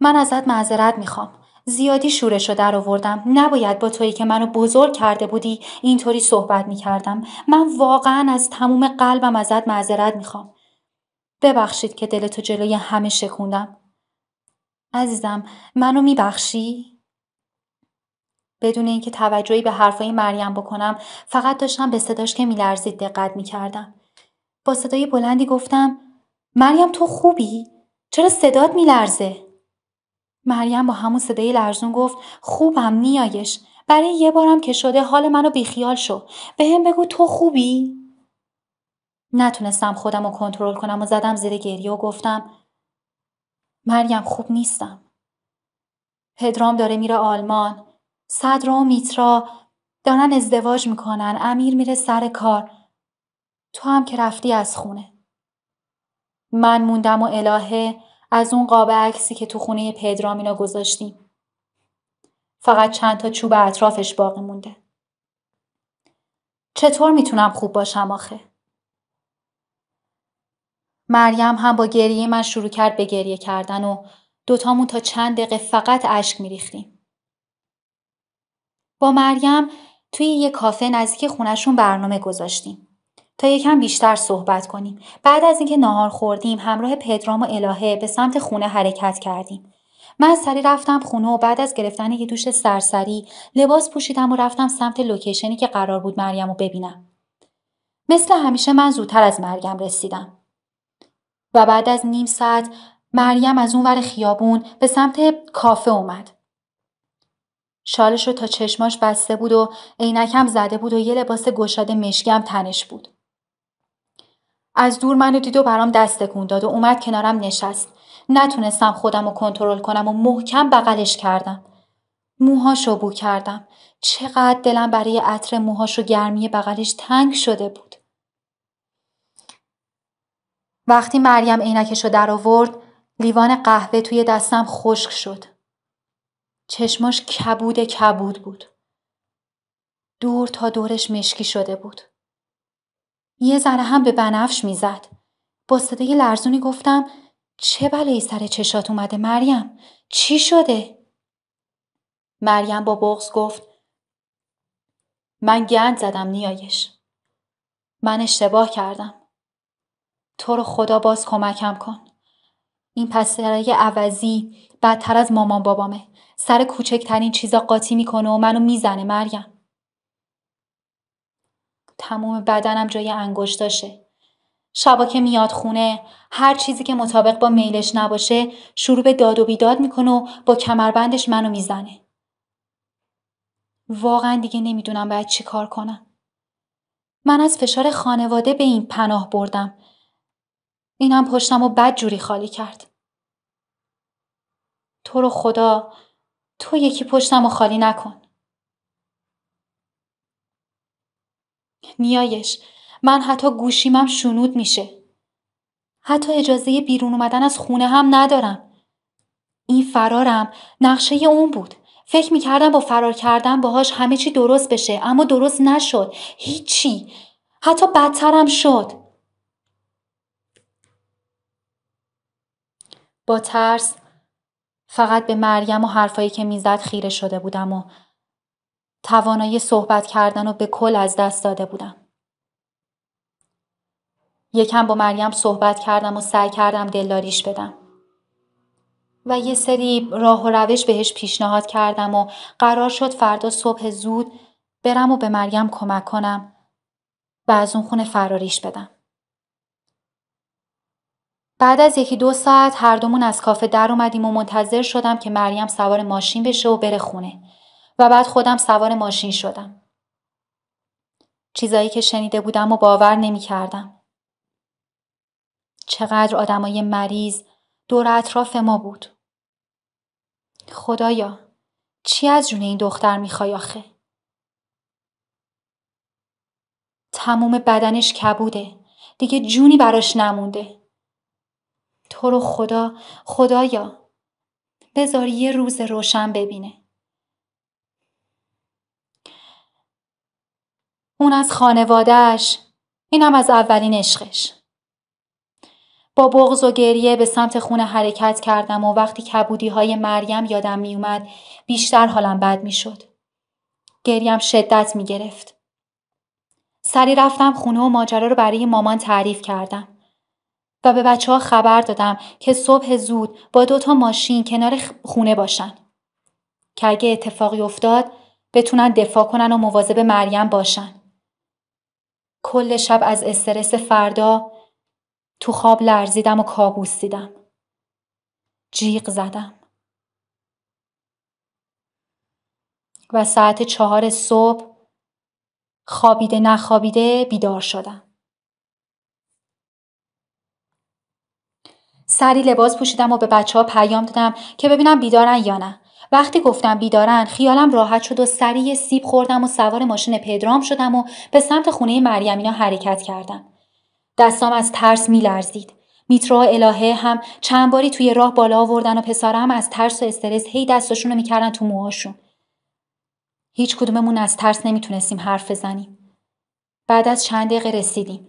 من ازت معذرت میخوام زیادی شورش رو در آوردم نباید با تویی که منو بزرگ کرده بودی اینطوری صحبت میکردم من واقعا از تموم قلبم ازت معذرت میخوام ببخشید که دلتو جلوی همه شکوندم عزیزم منو میبخشی بدون اینکه توجهی به حرفای مریم بکنم فقط داشتم به صداش که میلرزید دقت میکردم با صدای بلندی گفتم مریم تو خوبی چرا صدات میلرزه مریم با همون صدای لرزون گفت خوبم نیایش برای یه بارم که شده حال منو بیخیال شو به هم بگو تو خوبی نتونستم خودم رو کنترل کنم و زدم زیر گریه و گفتم مریم خوب نیستم پدرام داره میره آلمان صدرا و میترا دارن ازدواج میکنن. امیر میره سر کار تو هم که رفتی از خونه من موندم و الهه از اون قاب عکسی که تو خونه پدرام گذاشتیم فقط چند تا چوب اطرافش باقی مونده چطور میتونم خوب باشم آخه مریم هم با گریه من شروع کرد به گریه کردن و دوتامون تا چند دقیقه فقط اشک میریختیم با مریم توی یه کافه نزدیک خونشون برنامه گذاشتیم تا یکم بیشتر صحبت کنیم بعد از اینکه ناهار خوردیم همراه پدرام و الهه به سمت خونه حرکت کردیم من سری رفتم خونه و بعد از گرفتن یه دوش سرسری لباس پوشیدم و رفتم سمت لوکیشنی که قرار بود مریم رو ببینم مثل همیشه من زودتر از مریم رسیدم و بعد از نیم ساعت مریم از اون ور خیابون به سمت کافه اومد شالش رو تا چشماش بسته بود و عینکم زده بود و یه لباس گشاد مشکی هم تنش بود. از دور منو دید و برام دست تکون داد و اومد کنارم نشست. نتونستم خودم رو کنترل کنم و محکم بغلش کردم. موهاشو بو کردم. چقدر دلم برای عطر موهاش و گرمی بغلش تنگ شده بود. وقتی مریم عینکش رو در آورد، لیوان قهوه توی دستم خشک شد. چشماش کبود کبود بود. دور تا دورش مشکی شده بود. یه ذره هم به بنفش میزد. با صدای لرزونی گفتم چه بلایی سر چشات اومده مریم؟ چی شده؟ مریم با بغز گفت من گند زدم نیایش. من اشتباه کردم. تو رو خدا باز کمکم کن. این پسرهای عوضی بدتر از مامان بابامه. سر کوچکترین چیزا قاطی میکنه و منو میزنه مریم تموم بدنم جای انگشتاشه شبا که میاد خونه هر چیزی که مطابق با میلش نباشه شروع به داد و بیداد میکنه و با کمربندش منو میزنه واقعا دیگه نمیدونم باید چی کار کنم من از فشار خانواده به این پناه بردم اینم پشتم و بد جوری خالی کرد تو رو خدا تو یکی و خالی نکن نیایش من حتی گوشیمم شنود میشه حتی اجازه بیرون اومدن از خونه هم ندارم این فرارم نقشه اون بود فکر میکردم با فرار کردن باهاش همه چی درست بشه اما درست نشد هیچی حتی بدترم شد با ترس فقط به مریم و حرفایی که میزد خیره شده بودم و توانایی صحبت کردن و به کل از دست داده بودم. یکم با مریم صحبت کردم و سعی کردم دلداریش بدم. و یه سری راه و روش بهش پیشنهاد کردم و قرار شد فردا صبح زود برم و به مریم کمک کنم و از اون خونه فراریش بدم. بعد از یکی دو ساعت هر دومون از کافه در اومدیم و منتظر شدم که مریم سوار ماشین بشه و بره خونه و بعد خودم سوار ماشین شدم. چیزایی که شنیده بودم و باور نمی کردم. چقدر آدمای مریض دور اطراف ما بود. خدایا چی از جون این دختر میخوای آخه؟ تموم بدنش کبوده. دیگه جونی براش نمونده. تو رو خدا خدایا بذار یه روز روشن ببینه اون از خانوادهش اینم از اولین عشقش با بغض و گریه به سمت خونه حرکت کردم و وقتی کبودی های مریم یادم اومد بیشتر حالم بد میشد. گریم شدت می گرفت. سری رفتم خونه و ماجرا رو برای مامان تعریف کردم. و به بچه ها خبر دادم که صبح زود با دوتا ماشین کنار خونه باشن که اگه اتفاقی افتاد بتونن دفاع کنن و مواظب مریم باشن. کل شب از استرس فردا تو خواب لرزیدم و کابوس دیدم. جیغ زدم. و ساعت چهار صبح خوابیده نخوابیده بیدار شدم. سری لباس پوشیدم و به بچه ها پیام دادم که ببینم بیدارن یا نه وقتی گفتم بیدارن خیالم راحت شد و سریع سیب خوردم و سوار ماشین پدرام شدم و به سمت خونه مریمینا حرکت کردم دستام از ترس میلرزید میترا و الهه هم چند باری توی راه بالا آوردن و پسرم از ترس و استرس هی دستشون رو میکردن تو موهاشون هیچ کدوممون از ترس نمیتونستیم حرف بزنیم بعد از چند دقیقه رسیدیم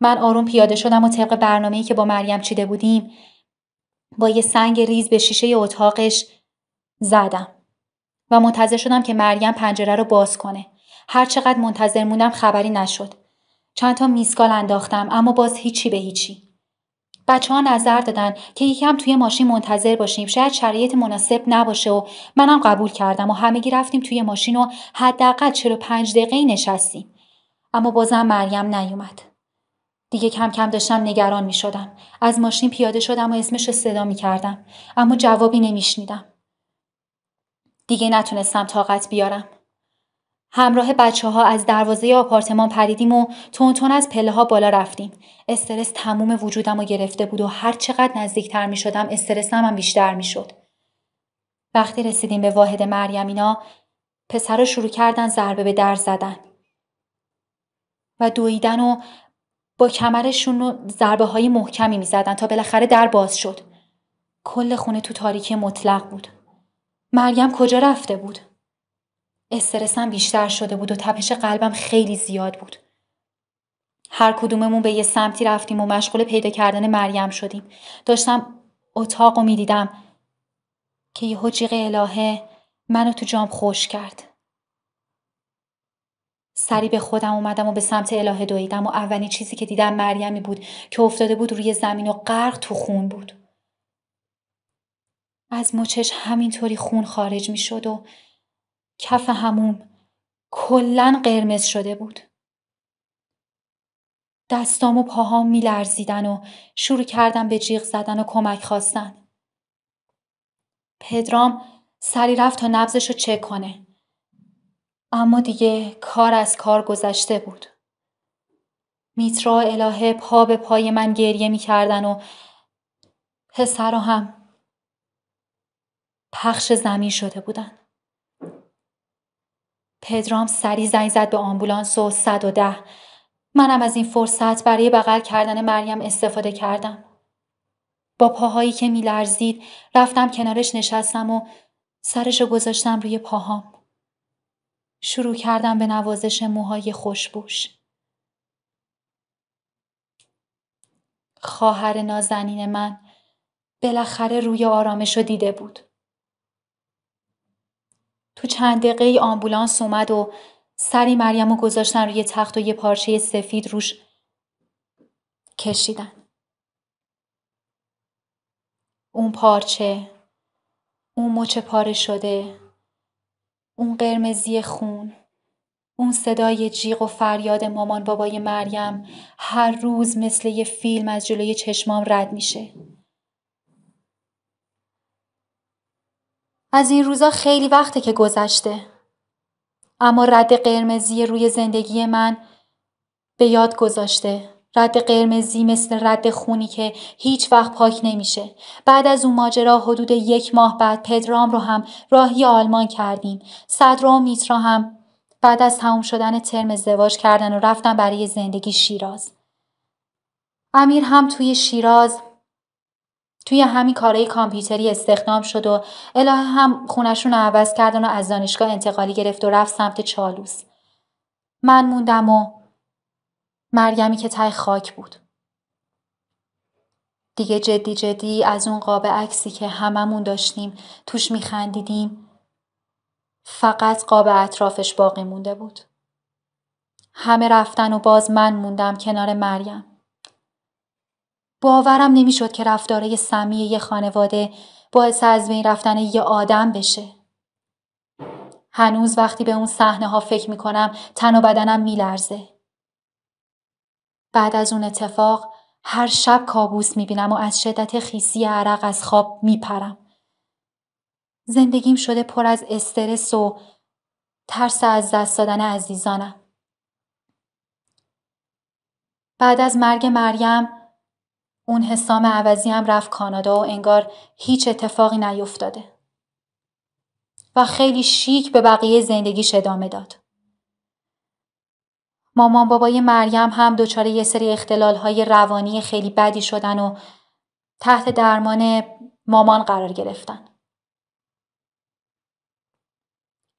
من آروم پیاده شدم و طبق برنامه‌ای که با مریم چیده بودیم با یه سنگ ریز به شیشه اتاقش زدم و منتظر شدم که مریم پنجره رو باز کنه. هرچقدر منتظر موندم خبری نشد. چند تا میسکال انداختم اما باز هیچی به هیچی. بچه ها نظر دادن که یکم توی ماشین منتظر باشیم شاید شرایط مناسب نباشه و منم قبول کردم و همگی رفتیم توی ماشین و حداقل 45 دقیقه نشستیم اما بازم مریم نیومد دیگه کم کم داشتم نگران می شدم. از ماشین پیاده شدم و اسمش رو صدا می کردم. اما جوابی نمی شنیدم. دیگه نتونستم طاقت بیارم. همراه بچه ها از دروازه آپارتمان پریدیم و تونتون از پله ها بالا رفتیم. استرس تموم وجودم رو گرفته بود و هر چقدر نزدیکتر می شدم استرسم هم بیشتر می شد. وقتی رسیدیم به واحد مریمینا پسرها شروع کردن ضربه به در زدن و دویدن و با کمرشون ضربه های محکمی زدن تا بالاخره در باز شد. کل خونه تو تاریکی مطلق بود. مریم کجا رفته بود؟ استرسم بیشتر شده بود و تپش قلبم خیلی زیاد بود. هر کدوممون به یه سمتی رفتیم و مشغول پیدا کردن مریم شدیم. داشتم اتاق و میدیدم که یه حجیق الهه منو تو جام خوش کرد. سری به خودم اومدم و به سمت الهه دویدم و اولین چیزی که دیدم مریمی بود که افتاده بود روی زمین و غرق تو خون بود از مچش همینطوری خون خارج می شد و کف هموم کلا قرمز شده بود دستام و پاهام می لرزیدن و شروع کردم به جیغ زدن و کمک خواستن پدرام سری رفت تا نبزش رو چک کنه اما دیگه کار از کار گذشته بود. میترا الهه پا به پای من گریه کردن و و هم پخش زمین شده بودن. پدرام سری زنگ زد به آمبولانس و ده منم از این فرصت برای بغل کردن مریم استفاده کردم. با پاهایی که میلرزید رفتم کنارش نشستم و سرش گذاشتم روی پاهام. شروع کردم به نوازش موهای خوشبوش. خواهر نازنین من بالاخره روی آرامش رو دیده بود. تو چند دقیقه آمبولانس اومد و سری مریم رو گذاشتن روی تخت و یه پارچه سفید روش کشیدن. اون پارچه، اون مچ پاره شده، اون قرمزی خون اون صدای جیغ و فریاد مامان بابای مریم هر روز مثل یه فیلم از جلوی چشمام رد میشه. از این روزا خیلی وقته که گذشته. اما رد قرمزی روی زندگی من به یاد گذاشته رد قرمزی مثل رد خونی که هیچ وقت پاک نمیشه. بعد از اون ماجرا حدود یک ماه بعد پدرام رو هم راهی آلمان کردیم. صدرا و میترا هم بعد از تموم شدن ترم ازدواج کردن و رفتن برای زندگی شیراز. امیر هم توی شیراز توی همین کارهای کامپیوتری استخدام شد و الهه هم خونشون رو عوض کردن و از دانشگاه انتقالی گرفت و رفت سمت چالوس. من موندم و مریمی که تای خاک بود. دیگه جدی جدی از اون قاب عکسی که هممون داشتیم توش میخندیدیم فقط قاب اطرافش باقی مونده بود. همه رفتن و باز من موندم کنار مریم. باورم نمیشد که رفتاره سمیه یه خانواده باعث از بین رفتن یه آدم بشه. هنوز وقتی به اون صحنه ها فکر میکنم تن و بدنم میلرزه. بعد از اون اتفاق هر شب کابوس میبینم و از شدت خیسی عرق از خواب میپرم. زندگیم شده پر از استرس و ترس از دست دادن عزیزانم. بعد از مرگ مریم اون حسام عوضی هم رفت کانادا و انگار هیچ اتفاقی نیفتاده. و خیلی شیک به بقیه زندگیش ادامه داد. مامان بابای مریم هم دچار یه سری اختلال های روانی خیلی بدی شدن و تحت درمان مامان قرار گرفتن.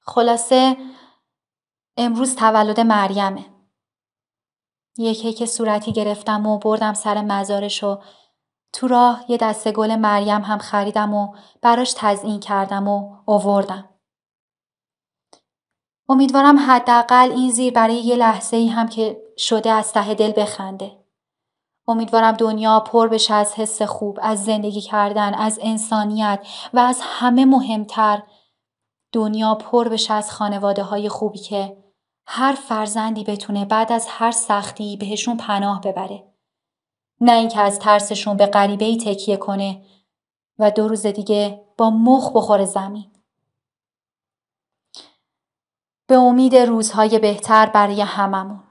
خلاصه امروز تولد مریمه. یکی که صورتی گرفتم و بردم سر مزارش و تو راه یه دسته گل مریم هم خریدم و براش تزین کردم و آوردم. امیدوارم حداقل این زیر برای یه لحظه ای هم که شده از ته دل بخنده. امیدوارم دنیا پر بشه از حس خوب، از زندگی کردن، از انسانیت و از همه مهمتر دنیا پر بشه از خانواده های خوبی که هر فرزندی بتونه بعد از هر سختی بهشون پناه ببره. نه اینکه از ترسشون به غریبه ای تکیه کنه و دو روز دیگه با مخ بخوره زمین. به امید روزهای بهتر برای هممون